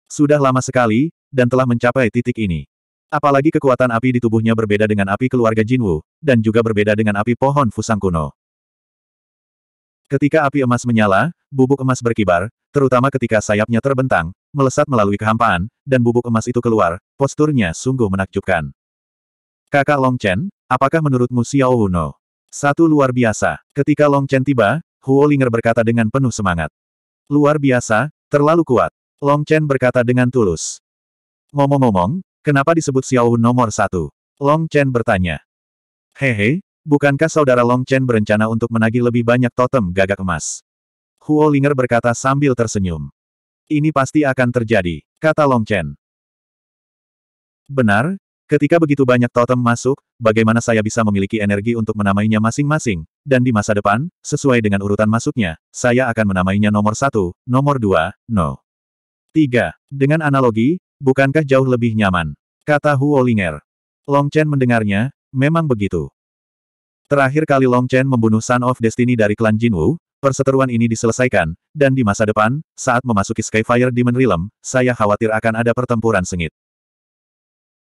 Sudah lama sekali, dan telah mencapai titik ini. Apalagi kekuatan api di tubuhnya berbeda dengan api keluarga Jinwu, dan juga berbeda dengan api pohon Fusang kuno. Ketika api emas menyala, bubuk emas berkibar, terutama ketika sayapnya terbentang, melesat melalui kehampaan, dan bubuk emas itu keluar, posturnya sungguh menakjubkan. Kakak Long Chen, apakah menurutmu Xiao Wuno? Satu luar biasa. Ketika Long Chen tiba, Huo Linger berkata dengan penuh semangat. Luar biasa, terlalu kuat. Long Chen berkata dengan tulus. Ngomong-ngomong, kenapa disebut Xiao nomor satu? Long Chen bertanya. Hehe, bukankah saudara Long Chen berencana untuk menagih lebih banyak totem gagak emas? Huo Linger berkata sambil tersenyum. Ini pasti akan terjadi, kata Long Chen. Benar, ketika begitu banyak totem masuk, bagaimana saya bisa memiliki energi untuk menamainya masing-masing, dan di masa depan, sesuai dengan urutan masuknya, saya akan menamainya nomor satu, nomor dua, no. Tiga. Dengan analogi, bukankah jauh lebih nyaman? Kata Huolinger. Long Chen mendengarnya, memang begitu. Terakhir kali Long Chen membunuh Son of Destiny dari klan Jinwu, perseteruan ini diselesaikan, dan di masa depan, saat memasuki Skyfire Demon Realm, saya khawatir akan ada pertempuran sengit.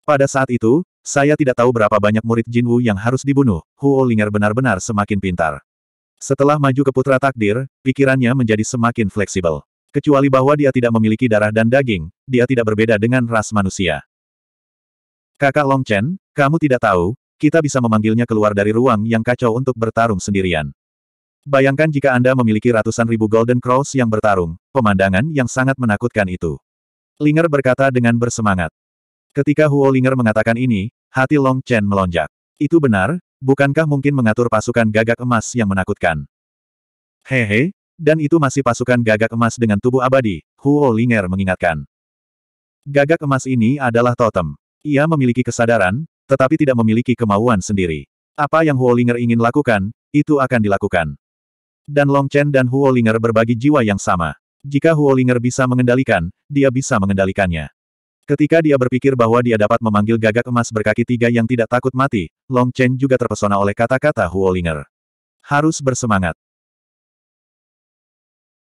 Pada saat itu, saya tidak tahu berapa banyak murid Jinwu yang harus dibunuh, Huolinger benar-benar semakin pintar. Setelah maju ke putra takdir, pikirannya menjadi semakin fleksibel. Kecuali bahwa dia tidak memiliki darah dan daging, dia tidak berbeda dengan ras manusia. Kakak Long Chen, kamu tidak tahu, kita bisa memanggilnya keluar dari ruang yang kacau untuk bertarung sendirian. Bayangkan jika Anda memiliki ratusan ribu Golden Crows yang bertarung, pemandangan yang sangat menakutkan itu. Linger berkata dengan bersemangat. Ketika Huo Linger mengatakan ini, hati Long Chen melonjak. Itu benar, bukankah mungkin mengatur pasukan gagak emas yang menakutkan? Hehe, dan itu masih pasukan gagak emas dengan tubuh abadi, Huo Linger mengingatkan. Gagak emas ini adalah totem. Ia memiliki kesadaran, tetapi tidak memiliki kemauan sendiri. Apa yang Huo Linger ingin lakukan, itu akan dilakukan. Dan Long Chen dan Huo Linger berbagi jiwa yang sama. Jika Huo Linger bisa mengendalikan, dia bisa mengendalikannya. Ketika dia berpikir bahwa dia dapat memanggil gagak emas berkaki tiga yang tidak takut mati, Long Chen juga terpesona oleh kata-kata Huo Linger. Harus bersemangat.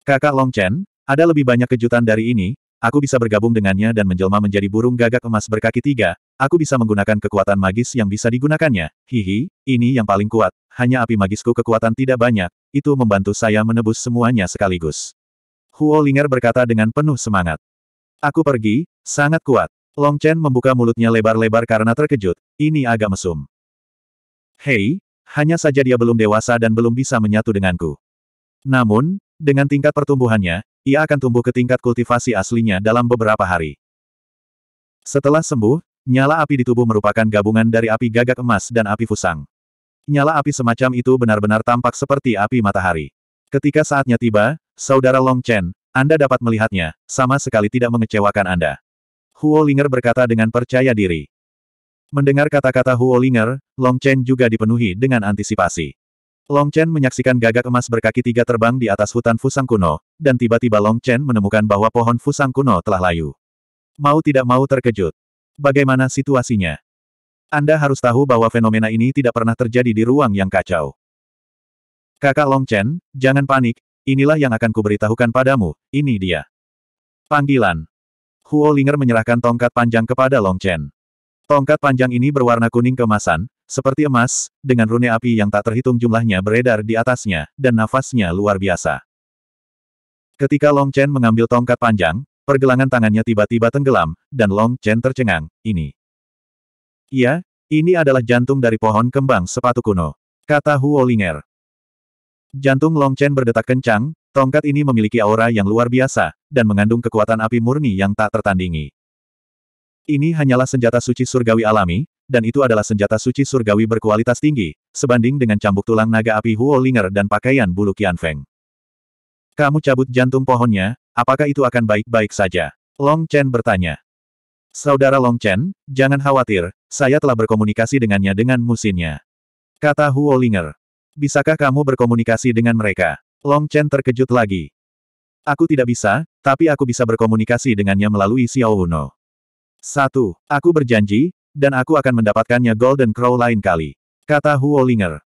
Kakak Long Chen, ada lebih banyak kejutan dari ini, aku bisa bergabung dengannya dan menjelma menjadi burung gagak emas berkaki tiga, aku bisa menggunakan kekuatan magis yang bisa digunakannya, hihi, ini yang paling kuat, hanya api magisku kekuatan tidak banyak, itu membantu saya menebus semuanya sekaligus. Huo Linger berkata dengan penuh semangat. Aku pergi, sangat kuat. Long Chen membuka mulutnya lebar-lebar karena terkejut, ini agak mesum. Hei, hanya saja dia belum dewasa dan belum bisa menyatu denganku. Namun, dengan tingkat pertumbuhannya, ia akan tumbuh ke tingkat kultivasi aslinya dalam beberapa hari. Setelah sembuh, nyala api di tubuh merupakan gabungan dari api gagak emas dan api fusang. Nyala api semacam itu benar-benar tampak seperti api matahari. Ketika saatnya tiba, Saudara Long Chen, Anda dapat melihatnya, sama sekali tidak mengecewakan Anda. Huo Linger berkata dengan percaya diri. Mendengar kata-kata Huo Linger, Long Chen juga dipenuhi dengan antisipasi. Long Chen menyaksikan gagak emas berkaki tiga terbang di atas hutan Fusang kuno, dan tiba-tiba Long Chen menemukan bahwa pohon Fusang kuno telah layu. Mau tidak mau terkejut. Bagaimana situasinya? Anda harus tahu bahwa fenomena ini tidak pernah terjadi di ruang yang kacau. Kakak Long Chen, jangan panik, inilah yang akan kuberitahukan padamu, ini dia. Panggilan. Huo Linger menyerahkan tongkat panjang kepada Long Chen. Tongkat panjang ini berwarna kuning kemasan, seperti emas, dengan rune api yang tak terhitung jumlahnya beredar di atasnya, dan nafasnya luar biasa. Ketika Long Chen mengambil tongkat panjang, pergelangan tangannya tiba-tiba tenggelam, dan Long Chen tercengang, ini. Iya, ini adalah jantung dari pohon kembang sepatu kuno, kata Huo Ling'er. Jantung Long Chen berdetak kencang, tongkat ini memiliki aura yang luar biasa, dan mengandung kekuatan api murni yang tak tertandingi. Ini hanyalah senjata suci surgawi alami, dan itu adalah senjata suci surgawi berkualitas tinggi, sebanding dengan cambuk tulang naga api Huolinger dan pakaian bulu Qianfeng. Kamu cabut jantung pohonnya, apakah itu akan baik-baik saja? Long Chen bertanya. Saudara Long Chen, jangan khawatir, saya telah berkomunikasi dengannya dengan musinnya. Kata Huolinger. Bisakah kamu berkomunikasi dengan mereka? Long Chen terkejut lagi. Aku tidak bisa, tapi aku bisa berkomunikasi dengannya melalui Xiao Uno. Satu, aku berjanji, dan aku akan mendapatkannya Golden Crow lain kali. Kata Huolinger.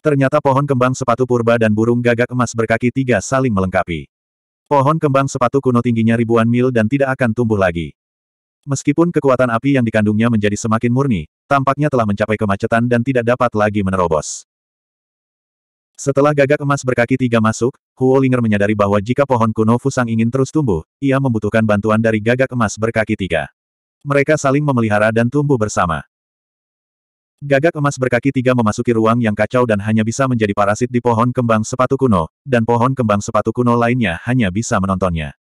Ternyata pohon kembang sepatu purba dan burung gagak emas berkaki tiga saling melengkapi. Pohon kembang sepatu kuno tingginya ribuan mil dan tidak akan tumbuh lagi. Meskipun kekuatan api yang dikandungnya menjadi semakin murni, tampaknya telah mencapai kemacetan dan tidak dapat lagi menerobos. Setelah gagak emas berkaki tiga masuk, Huolinger menyadari bahwa jika pohon kuno Fusang ingin terus tumbuh, ia membutuhkan bantuan dari gagak emas berkaki tiga. Mereka saling memelihara dan tumbuh bersama. Gagak emas berkaki tiga memasuki ruang yang kacau dan hanya bisa menjadi parasit di pohon kembang sepatu kuno, dan pohon kembang sepatu kuno lainnya hanya bisa menontonnya.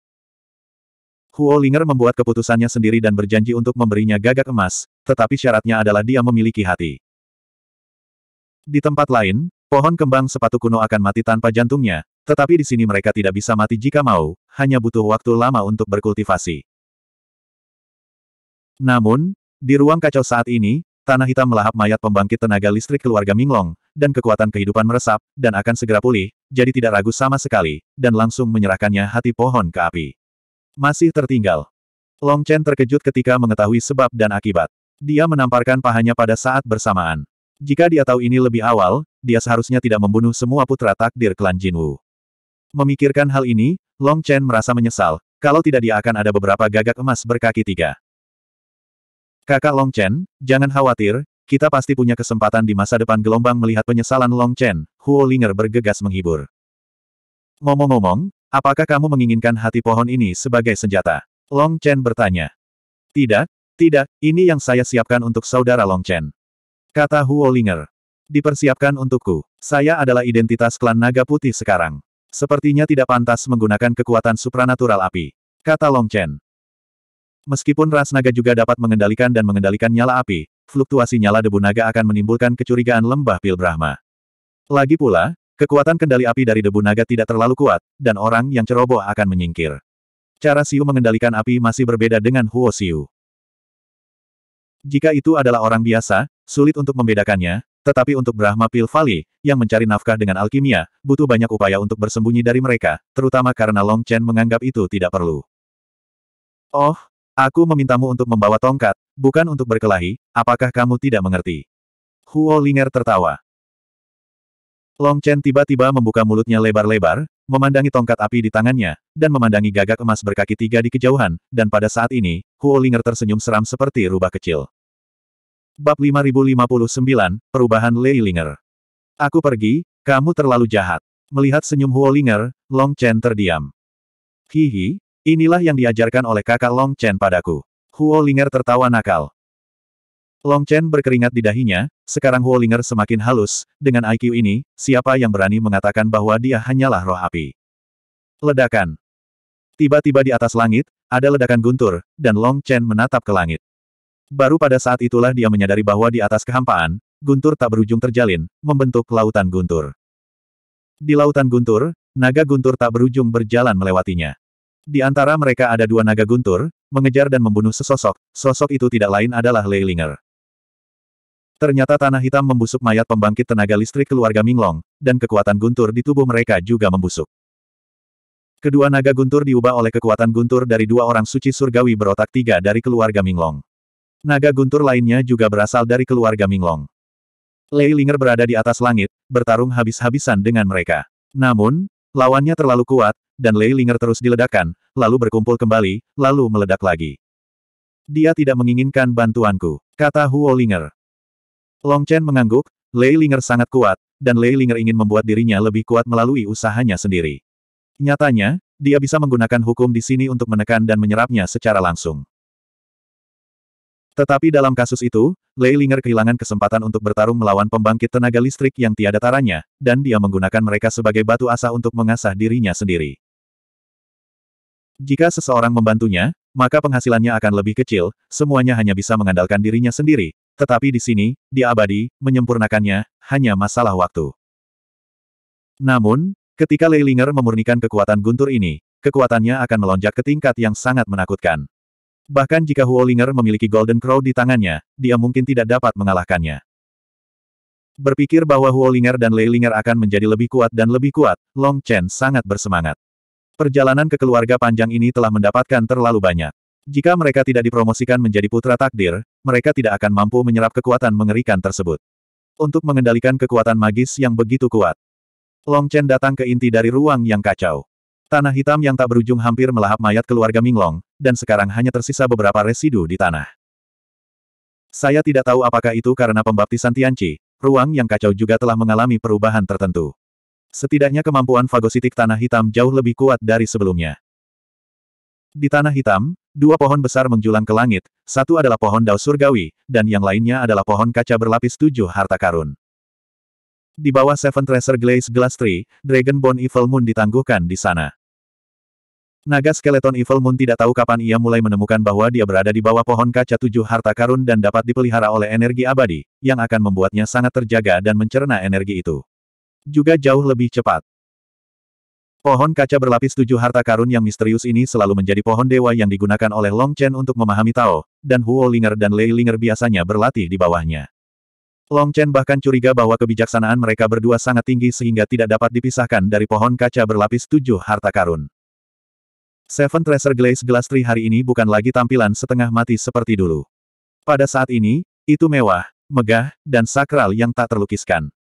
Huo Linger membuat keputusannya sendiri dan berjanji untuk memberinya gagak emas, tetapi syaratnya adalah dia memiliki hati. Di tempat lain, pohon kembang sepatu kuno akan mati tanpa jantungnya, tetapi di sini mereka tidak bisa mati jika mau, hanya butuh waktu lama untuk berkultivasi. Namun, di ruang kacau saat ini, tanah hitam melahap mayat pembangkit tenaga listrik keluarga Minglong, dan kekuatan kehidupan meresap, dan akan segera pulih, jadi tidak ragu sama sekali, dan langsung menyerahkannya hati pohon ke api. Masih tertinggal. Long Chen terkejut ketika mengetahui sebab dan akibat. Dia menamparkan pahanya pada saat bersamaan. Jika dia tahu ini lebih awal, dia seharusnya tidak membunuh semua putra takdir klan Jinwu. Memikirkan hal ini, Long Chen merasa menyesal, kalau tidak dia akan ada beberapa gagak emas berkaki tiga. Kakak Long Chen, jangan khawatir, kita pasti punya kesempatan di masa depan gelombang melihat penyesalan Long Chen, Huo Linger bergegas menghibur. Ngomong-ngomong, apakah kamu menginginkan hati pohon ini sebagai senjata? Long Chen bertanya. Tidak, tidak, ini yang saya siapkan untuk saudara Long Chen. Kata Huo Linger. Dipersiapkan untukku. Saya adalah identitas klan naga putih sekarang. Sepertinya tidak pantas menggunakan kekuatan supranatural api. Kata Long Chen. Meskipun ras naga juga dapat mengendalikan dan mengendalikan nyala api, fluktuasi nyala debu naga akan menimbulkan kecurigaan lembah pil Brahma. Lagi pula, kekuatan kendali api dari debu naga tidak terlalu kuat, dan orang yang ceroboh akan menyingkir. Cara Siu mengendalikan api masih berbeda dengan Huo Siu. Jika itu adalah orang biasa, sulit untuk membedakannya, tetapi untuk Brahma Pil Vali, yang mencari nafkah dengan alkimia, butuh banyak upaya untuk bersembunyi dari mereka, terutama karena Long Chen menganggap itu tidak perlu. Oh, Aku memintamu untuk membawa tongkat, bukan untuk berkelahi, apakah kamu tidak mengerti? Huo Linger tertawa. Long Chen tiba-tiba membuka mulutnya lebar-lebar, memandangi tongkat api di tangannya, dan memandangi gagak emas berkaki tiga di kejauhan, dan pada saat ini, Huo Linger tersenyum seram seperti rubah kecil. Bab 5059, Perubahan Lei Linger Aku pergi, kamu terlalu jahat. Melihat senyum Huo Linger, Long Chen terdiam. Hihi, Inilah yang diajarkan oleh kakak Long Chen padaku. Huo Linger tertawa nakal. Long Chen berkeringat di dahinya, sekarang Huo Linger semakin halus, dengan IQ ini, siapa yang berani mengatakan bahwa dia hanyalah roh api. Ledakan. Tiba-tiba di atas langit, ada ledakan guntur, dan Long Chen menatap ke langit. Baru pada saat itulah dia menyadari bahwa di atas kehampaan, guntur tak berujung terjalin, membentuk lautan guntur. Di lautan guntur, naga guntur tak berujung berjalan melewatinya. Di antara mereka ada dua naga guntur, mengejar dan membunuh sesosok, sosok itu tidak lain adalah Leilinger. Ternyata tanah hitam membusuk mayat pembangkit tenaga listrik keluarga Minglong, dan kekuatan guntur di tubuh mereka juga membusuk. Kedua naga guntur diubah oleh kekuatan guntur dari dua orang suci surgawi berotak tiga dari keluarga Minglong. Naga guntur lainnya juga berasal dari keluarga Minglong. Lei Linger berada di atas langit, bertarung habis-habisan dengan mereka. Namun, lawannya terlalu kuat, dan Lei Linger terus diledakkan, lalu berkumpul kembali, lalu meledak lagi. Dia tidak menginginkan bantuanku, kata Huo Linger. Long Chen mengangguk, Lei Linger sangat kuat, dan Lei Linger ingin membuat dirinya lebih kuat melalui usahanya sendiri. Nyatanya, dia bisa menggunakan hukum di sini untuk menekan dan menyerapnya secara langsung. Tetapi dalam kasus itu, Lei Linger kehilangan kesempatan untuk bertarung melawan pembangkit tenaga listrik yang tiada taranya, dan dia menggunakan mereka sebagai batu asah untuk mengasah dirinya sendiri. Jika seseorang membantunya, maka penghasilannya akan lebih kecil, semuanya hanya bisa mengandalkan dirinya sendiri, tetapi di sini, di abadi, menyempurnakannya, hanya masalah waktu. Namun, ketika Leilinger memurnikan kekuatan guntur ini, kekuatannya akan melonjak ke tingkat yang sangat menakutkan. Bahkan jika Huolinger memiliki Golden Crow di tangannya, dia mungkin tidak dapat mengalahkannya. Berpikir bahwa Huolinger dan Leilinger akan menjadi lebih kuat dan lebih kuat, Long Chen sangat bersemangat. Perjalanan ke keluarga panjang ini telah mendapatkan terlalu banyak. Jika mereka tidak dipromosikan menjadi putra takdir, mereka tidak akan mampu menyerap kekuatan mengerikan tersebut. Untuk mengendalikan kekuatan magis yang begitu kuat. Long Chen datang ke inti dari ruang yang kacau. Tanah hitam yang tak berujung hampir melahap mayat keluarga Minglong, dan sekarang hanya tersisa beberapa residu di tanah. Saya tidak tahu apakah itu karena pembaptisan Tianci, ruang yang kacau juga telah mengalami perubahan tertentu. Setidaknya kemampuan fagositik tanah hitam jauh lebih kuat dari sebelumnya. Di tanah hitam, dua pohon besar menjulang ke langit, satu adalah pohon dao surgawi, dan yang lainnya adalah pohon kaca berlapis tujuh harta karun. Di bawah Seven Treasure Glaze Glass Tree, Dragonborn Evil Moon ditangguhkan di sana. Naga skeleton Evil Moon tidak tahu kapan ia mulai menemukan bahwa dia berada di bawah pohon kaca tujuh harta karun dan dapat dipelihara oleh energi abadi, yang akan membuatnya sangat terjaga dan mencerna energi itu. Juga jauh lebih cepat. Pohon kaca berlapis tujuh harta karun yang misterius ini selalu menjadi pohon dewa yang digunakan oleh Long Chen untuk memahami Tao, dan Huo Linger dan Lei Linger biasanya berlatih di bawahnya. Long Chen bahkan curiga bahwa kebijaksanaan mereka berdua sangat tinggi sehingga tidak dapat dipisahkan dari pohon kaca berlapis tujuh harta karun. Seven Treasure Glaze Glass Tree hari ini bukan lagi tampilan setengah mati seperti dulu. Pada saat ini, itu mewah, megah, dan sakral yang tak terlukiskan.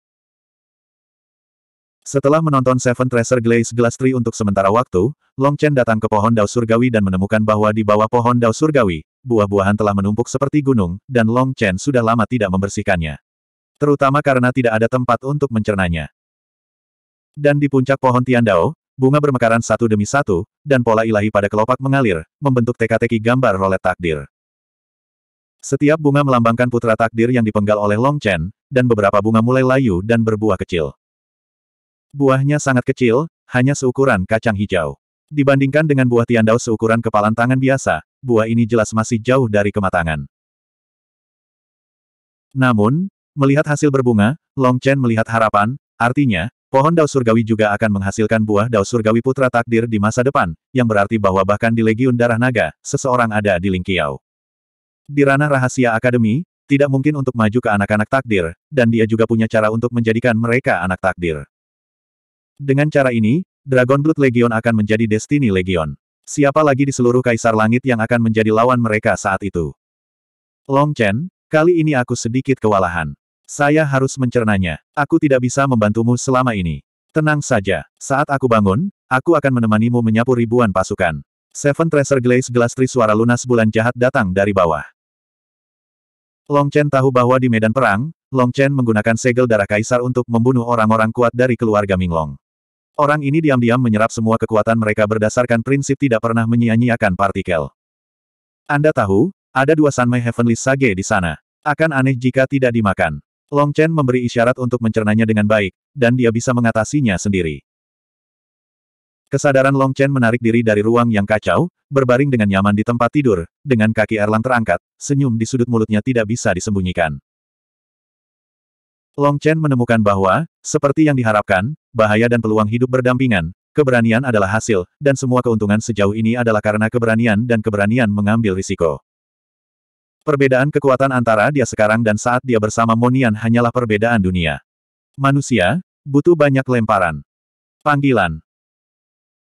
Setelah menonton Seven Treasure Glaze Glass Tree untuk sementara waktu, Long Chen datang ke pohon Dao Surgawi dan menemukan bahwa di bawah pohon Dao Surgawi, buah-buahan telah menumpuk seperti gunung, dan Long Chen sudah lama tidak membersihkannya. Terutama karena tidak ada tempat untuk mencernanya. Dan di puncak pohon Tian Dao, bunga bermekaran satu demi satu, dan pola ilahi pada kelopak mengalir, membentuk teka-teki gambar rolet takdir. Setiap bunga melambangkan putra takdir yang dipenggal oleh Long Chen, dan beberapa bunga mulai layu dan berbuah kecil. Buahnya sangat kecil, hanya seukuran kacang hijau. Dibandingkan dengan buah tiandau seukuran kepalan tangan biasa, buah ini jelas masih jauh dari kematangan. Namun, melihat hasil berbunga, Long Chen melihat harapan, artinya, pohon dao surgawi juga akan menghasilkan buah dao surgawi putra takdir di masa depan, yang berarti bahwa bahkan di Legiun Darah Naga, seseorang ada di Lingkiau. Di ranah rahasia akademi, tidak mungkin untuk maju ke anak-anak takdir, dan dia juga punya cara untuk menjadikan mereka anak takdir. Dengan cara ini, Dragon Blood Legion akan menjadi Destiny Legion. Siapa lagi di seluruh Kaisar Langit yang akan menjadi lawan mereka saat itu? Long Chen, kali ini aku sedikit kewalahan. Saya harus mencernanya. Aku tidak bisa membantumu selama ini. Tenang saja, saat aku bangun, aku akan menemanimu menyapu ribuan pasukan. Seven Tracer Glaze Glass suara lunas bulan jahat datang dari bawah. Long Chen tahu bahwa di medan perang, Long Chen menggunakan segel darah kaisar untuk membunuh orang-orang kuat dari keluarga Minglong. Orang ini diam-diam menyerap semua kekuatan mereka berdasarkan prinsip tidak pernah menyia-nyiakan partikel. Anda tahu, ada dua Sanmai Heavenly Sage di sana. Akan aneh jika tidak dimakan. Long Chen memberi isyarat untuk mencernanya dengan baik, dan dia bisa mengatasinya sendiri. Kesadaran Long Chen menarik diri dari ruang yang kacau, berbaring dengan nyaman di tempat tidur, dengan kaki Erlang terangkat, senyum di sudut mulutnya tidak bisa disembunyikan. Long Chen menemukan bahwa, seperti yang diharapkan, bahaya dan peluang hidup berdampingan, keberanian adalah hasil, dan semua keuntungan sejauh ini adalah karena keberanian dan keberanian mengambil risiko. Perbedaan kekuatan antara dia sekarang dan saat dia bersama Monian hanyalah perbedaan dunia. Manusia, butuh banyak lemparan. Panggilan.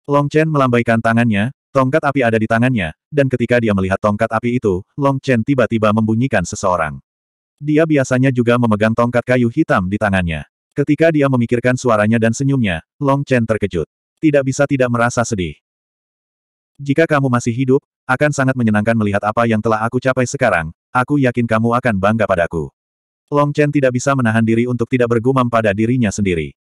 Long Chen melambaikan tangannya, tongkat api ada di tangannya, dan ketika dia melihat tongkat api itu, Long Chen tiba-tiba membunyikan seseorang. Dia biasanya juga memegang tongkat kayu hitam di tangannya. Ketika dia memikirkan suaranya dan senyumnya, Long Chen terkejut. Tidak bisa tidak merasa sedih. Jika kamu masih hidup, akan sangat menyenangkan melihat apa yang telah aku capai sekarang, aku yakin kamu akan bangga padaku. Long Chen tidak bisa menahan diri untuk tidak bergumam pada dirinya sendiri.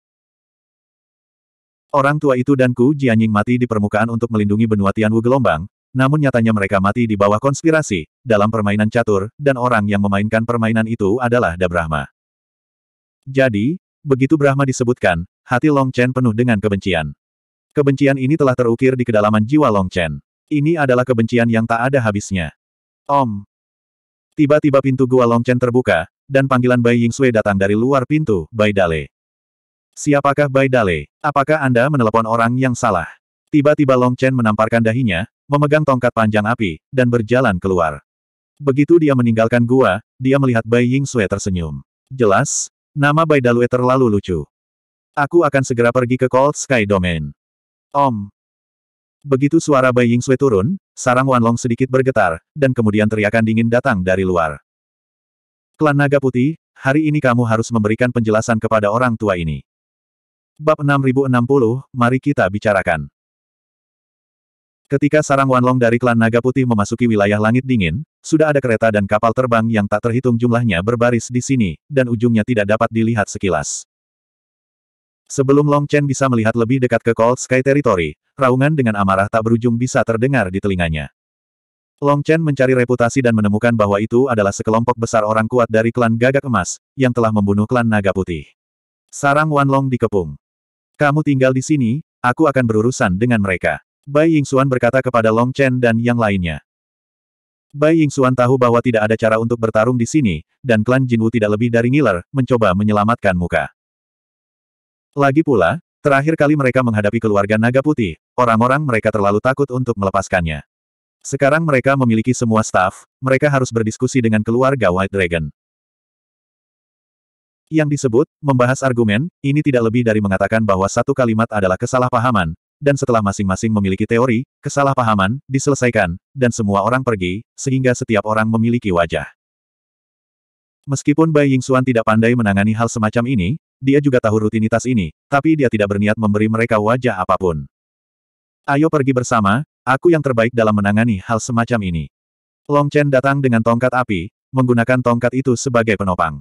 Orang tua itu dan Ku Jianying mati di permukaan untuk melindungi benua Tianwu gelombang, namun nyatanya mereka mati di bawah konspirasi, dalam permainan catur, dan orang yang memainkan permainan itu adalah Dabrahma. Jadi, begitu Brahma disebutkan, hati Long Chen penuh dengan kebencian. Kebencian ini telah terukir di kedalaman jiwa Long Chen. Ini adalah kebencian yang tak ada habisnya. Om. Tiba-tiba pintu gua Long Chen terbuka, dan panggilan Bai Ying Sui datang dari luar pintu, Bai Dale. Siapakah Bai Dale? Apakah Anda menelepon orang yang salah? Tiba-tiba Long Chen menamparkan dahinya, memegang tongkat panjang api, dan berjalan keluar. Begitu dia meninggalkan gua, dia melihat Bai Ying Sue tersenyum. Jelas, nama Bai Dalue terlalu lucu. Aku akan segera pergi ke Cold Sky Domain. Om. Begitu suara Bai Ying Sue turun, sarang Wanlong sedikit bergetar, dan kemudian teriakan dingin datang dari luar. Klan Naga Putih, hari ini kamu harus memberikan penjelasan kepada orang tua ini. Bab 6060, mari kita bicarakan. Ketika sarang Wanlong dari klan Naga Putih memasuki wilayah langit dingin, sudah ada kereta dan kapal terbang yang tak terhitung jumlahnya berbaris di sini, dan ujungnya tidak dapat dilihat sekilas. Sebelum Long Chen bisa melihat lebih dekat ke Cold Sky Territory, raungan dengan amarah tak berujung bisa terdengar di telinganya. Long Chen mencari reputasi dan menemukan bahwa itu adalah sekelompok besar orang kuat dari klan Gagak Emas, yang telah membunuh klan Naga Putih. Sarang Wanlong dikepung. Kamu tinggal di sini, aku akan berurusan dengan mereka. Bai Yingxuan berkata kepada Long Chen dan yang lainnya. Bai Yingxuan tahu bahwa tidak ada cara untuk bertarung di sini, dan klan Jinwu tidak lebih dari ngiler, mencoba menyelamatkan muka. Lagi pula, terakhir kali mereka menghadapi keluarga naga putih, orang-orang mereka terlalu takut untuk melepaskannya. Sekarang mereka memiliki semua staf, mereka harus berdiskusi dengan keluarga White Dragon. Yang disebut, membahas argumen, ini tidak lebih dari mengatakan bahwa satu kalimat adalah kesalahpahaman, dan setelah masing-masing memiliki teori, kesalahpahaman, diselesaikan, dan semua orang pergi, sehingga setiap orang memiliki wajah. Meskipun Bai Ying Xuan tidak pandai menangani hal semacam ini, dia juga tahu rutinitas ini, tapi dia tidak berniat memberi mereka wajah apapun. Ayo pergi bersama, aku yang terbaik dalam menangani hal semacam ini. Long Chen datang dengan tongkat api, menggunakan tongkat itu sebagai penopang.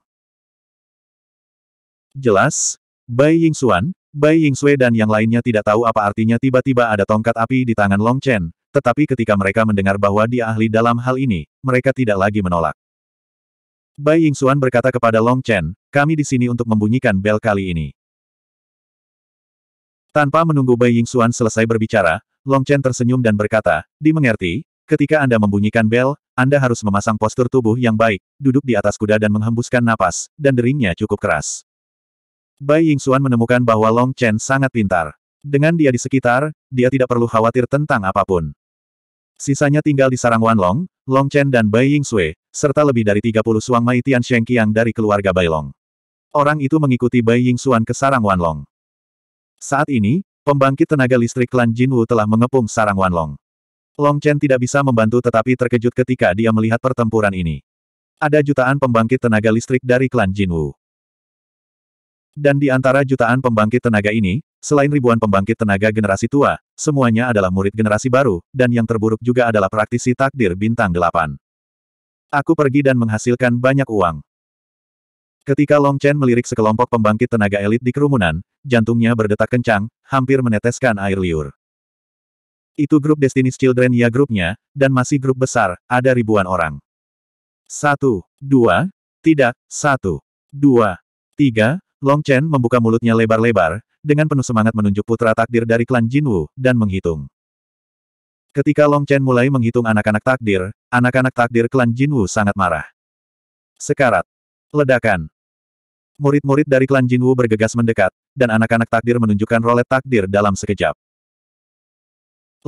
Jelas, Bai Ying Xuan, Bai Yingxue dan yang lainnya tidak tahu apa artinya tiba-tiba ada tongkat api di tangan Long Chen, tetapi ketika mereka mendengar bahwa dia ahli dalam hal ini, mereka tidak lagi menolak. Bai Xuan berkata kepada Long Chen, kami di sini untuk membunyikan bel kali ini. Tanpa menunggu Bai Xuan selesai berbicara, Long Chen tersenyum dan berkata, dimengerti, ketika Anda membunyikan bel, Anda harus memasang postur tubuh yang baik, duduk di atas kuda dan menghembuskan napas, dan deringnya cukup keras. Bai Yingxuan menemukan bahwa Long Chen sangat pintar. Dengan dia di sekitar, dia tidak perlu khawatir tentang apapun. Sisanya tinggal di sarang Wanlong, Long Chen dan Bai Yingxue, serta lebih dari 30 suang Mai Tian Qiang dari keluarga Bai Long. Orang itu mengikuti Bai Yingxuan ke sarang Wanlong. Saat ini, pembangkit tenaga listrik klan Jinwu telah mengepung sarang Wanlong. Long Chen tidak bisa membantu tetapi terkejut ketika dia melihat pertempuran ini. Ada jutaan pembangkit tenaga listrik dari klan Jinwu. Dan di antara jutaan pembangkit tenaga ini, selain ribuan pembangkit tenaga generasi tua, semuanya adalah murid generasi baru, dan yang terburuk juga adalah praktisi takdir bintang delapan. Aku pergi dan menghasilkan banyak uang. Ketika Long Chen melirik sekelompok pembangkit tenaga elit di kerumunan, jantungnya berdetak kencang, hampir meneteskan air liur. Itu grup Destiny's Children ya grupnya, dan masih grup besar, ada ribuan orang. Satu, dua, tidak, satu, dua, tiga, Long Chen membuka mulutnya lebar-lebar, dengan penuh semangat menunjuk putra takdir dari klan Jinwu, dan menghitung. Ketika Long Chen mulai menghitung anak-anak takdir, anak-anak takdir klan Jinwu sangat marah. Sekarat. Ledakan. Murid-murid dari klan Jinwu bergegas mendekat, dan anak-anak takdir menunjukkan rolet takdir dalam sekejap.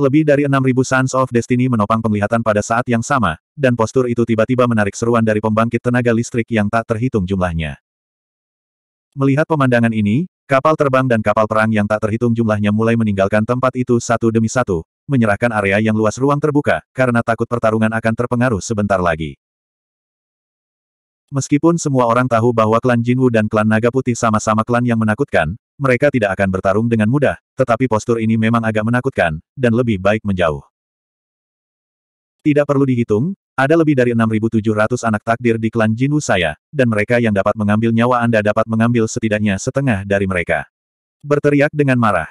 Lebih dari 6.000 Sons of Destiny menopang penglihatan pada saat yang sama, dan postur itu tiba-tiba menarik seruan dari pembangkit tenaga listrik yang tak terhitung jumlahnya. Melihat pemandangan ini, kapal terbang dan kapal perang yang tak terhitung jumlahnya mulai meninggalkan tempat itu satu demi satu, menyerahkan area yang luas ruang terbuka, karena takut pertarungan akan terpengaruh sebentar lagi. Meskipun semua orang tahu bahwa klan Jinwu dan klan Naga Putih sama-sama klan yang menakutkan, mereka tidak akan bertarung dengan mudah, tetapi postur ini memang agak menakutkan, dan lebih baik menjauh. Tidak perlu dihitung, ada lebih dari 6.700 anak takdir di klan Jinwu saya, dan mereka yang dapat mengambil nyawa Anda dapat mengambil setidaknya setengah dari mereka. Berteriak dengan marah.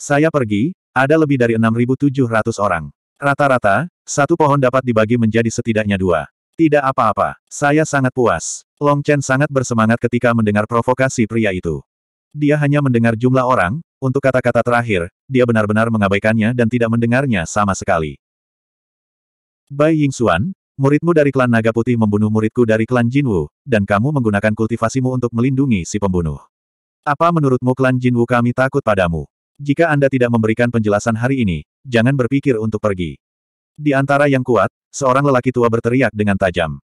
Saya pergi, ada lebih dari 6.700 orang. Rata-rata, satu pohon dapat dibagi menjadi setidaknya dua. Tidak apa-apa, saya sangat puas. Long Chen sangat bersemangat ketika mendengar provokasi pria itu. Dia hanya mendengar jumlah orang, untuk kata-kata terakhir, dia benar-benar mengabaikannya dan tidak mendengarnya sama sekali. Bai Yingxuan, muridmu dari klan Naga Putih membunuh muridku dari klan Jinwu, dan kamu menggunakan kultivasimu untuk melindungi si pembunuh. Apa menurutmu klan Jinwu kami takut padamu? Jika Anda tidak memberikan penjelasan hari ini, jangan berpikir untuk pergi. Di antara yang kuat, seorang lelaki tua berteriak dengan tajam.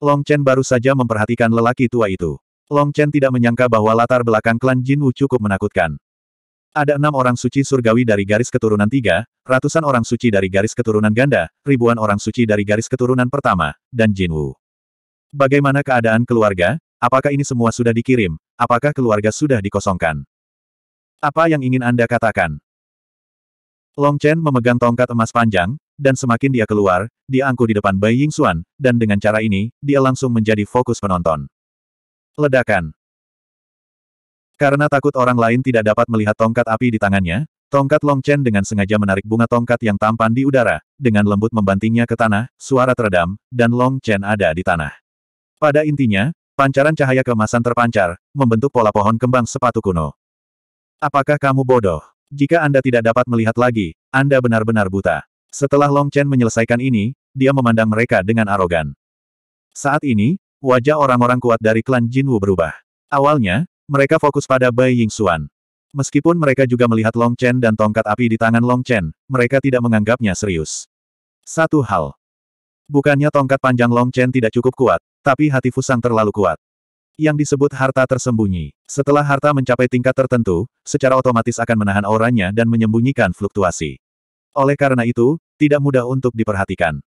Long Chen baru saja memperhatikan lelaki tua itu. Long Chen tidak menyangka bahwa latar belakang klan Jinwu cukup menakutkan. Ada enam orang suci surgawi dari garis keturunan tiga, ratusan orang suci dari garis keturunan ganda, ribuan orang suci dari garis keturunan pertama, dan Jinwu. Bagaimana keadaan keluarga? Apakah ini semua sudah dikirim? Apakah keluarga sudah dikosongkan? Apa yang ingin Anda katakan? Long Chen memegang tongkat emas panjang, dan semakin dia keluar, dia angkuh di depan Bai Ying Xuan, dan dengan cara ini, dia langsung menjadi fokus penonton. Ledakan. Karena takut orang lain tidak dapat melihat tongkat api di tangannya, tongkat Long Chen dengan sengaja menarik bunga tongkat yang tampan di udara, dengan lembut membantingnya ke tanah, suara teredam, dan Long Chen ada di tanah. Pada intinya, pancaran cahaya kemasan terpancar, membentuk pola pohon kembang sepatu kuno. Apakah kamu bodoh? Jika Anda tidak dapat melihat lagi, Anda benar-benar buta. Setelah Long Chen menyelesaikan ini, dia memandang mereka dengan arogan. Saat ini, wajah orang-orang kuat dari klan Jin Wu berubah. Awalnya, mereka fokus pada Bai Yingxuan. Meskipun mereka juga melihat Long Chen dan tongkat api di tangan Long Chen, mereka tidak menganggapnya serius. Satu hal. Bukannya tongkat panjang Long Chen tidak cukup kuat, tapi hati Fusang terlalu kuat. Yang disebut harta tersembunyi. Setelah harta mencapai tingkat tertentu, secara otomatis akan menahan auranya dan menyembunyikan fluktuasi. Oleh karena itu, tidak mudah untuk diperhatikan.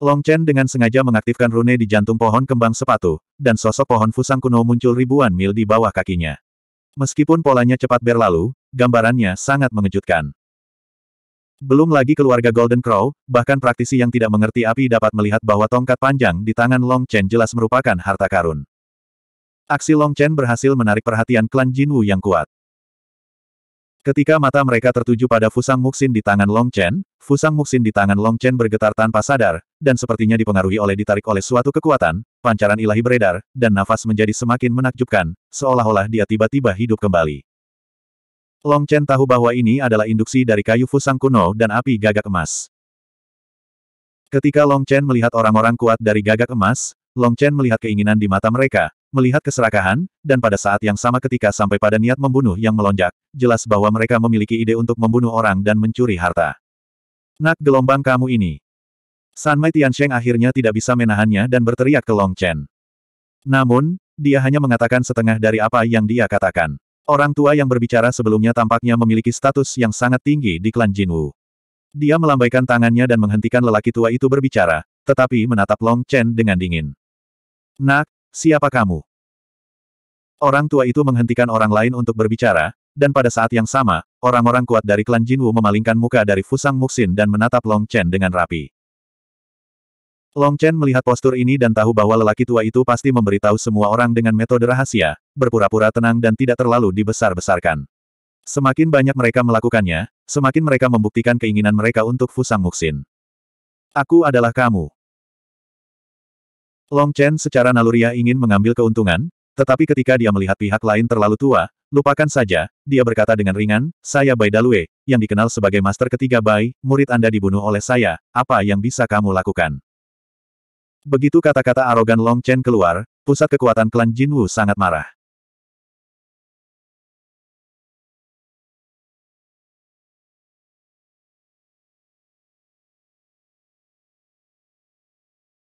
Long Chen dengan sengaja mengaktifkan rune di jantung pohon kembang sepatu, dan sosok pohon fusang kuno muncul ribuan mil di bawah kakinya. Meskipun polanya cepat berlalu, gambarannya sangat mengejutkan. Belum lagi keluarga Golden Crow, bahkan praktisi yang tidak mengerti api dapat melihat bahwa tongkat panjang di tangan Long Chen jelas merupakan harta karun. Aksi Long Chen berhasil menarik perhatian klan Jinwu yang kuat. Ketika mata mereka tertuju pada Fusang Muxin di tangan Long Chen, Fusang Muxin di tangan Long Chen bergetar tanpa sadar, dan sepertinya dipengaruhi oleh ditarik oleh suatu kekuatan, pancaran ilahi beredar, dan nafas menjadi semakin menakjubkan, seolah-olah dia tiba-tiba hidup kembali. Long Chen tahu bahwa ini adalah induksi dari kayu Fusang kuno dan api gagak emas. Ketika Long Chen melihat orang-orang kuat dari gagak emas, Long Chen melihat keinginan di mata mereka, melihat keserakahan, dan pada saat yang sama ketika sampai pada niat membunuh yang melonjak, jelas bahwa mereka memiliki ide untuk membunuh orang dan mencuri harta. Nak gelombang kamu ini. San Tian Tiansheng akhirnya tidak bisa menahannya dan berteriak ke Long Chen. Namun, dia hanya mengatakan setengah dari apa yang dia katakan. Orang tua yang berbicara sebelumnya tampaknya memiliki status yang sangat tinggi di klan Jinwu. Dia melambaikan tangannya dan menghentikan lelaki tua itu berbicara, tetapi menatap Long Chen dengan dingin. Nak, Siapa kamu? Orang tua itu menghentikan orang lain untuk berbicara, dan pada saat yang sama, orang-orang kuat dari klan Jinwu memalingkan muka dari Fusang Muxin dan menatap Long Chen dengan rapi. Long Chen melihat postur ini dan tahu bahwa lelaki tua itu pasti memberitahu semua orang dengan metode rahasia, berpura-pura tenang dan tidak terlalu dibesar-besarkan. Semakin banyak mereka melakukannya, semakin mereka membuktikan keinginan mereka untuk Fusang Muxin. Aku adalah kamu. Long Chen secara naluriah ingin mengambil keuntungan, tetapi ketika dia melihat pihak lain terlalu tua, lupakan saja, dia berkata dengan ringan, saya Bai Dalue, yang dikenal sebagai master ketiga Bai, murid Anda dibunuh oleh saya, apa yang bisa kamu lakukan? Begitu kata-kata arogan Long Chen keluar, pusat kekuatan klan Jinwu sangat marah.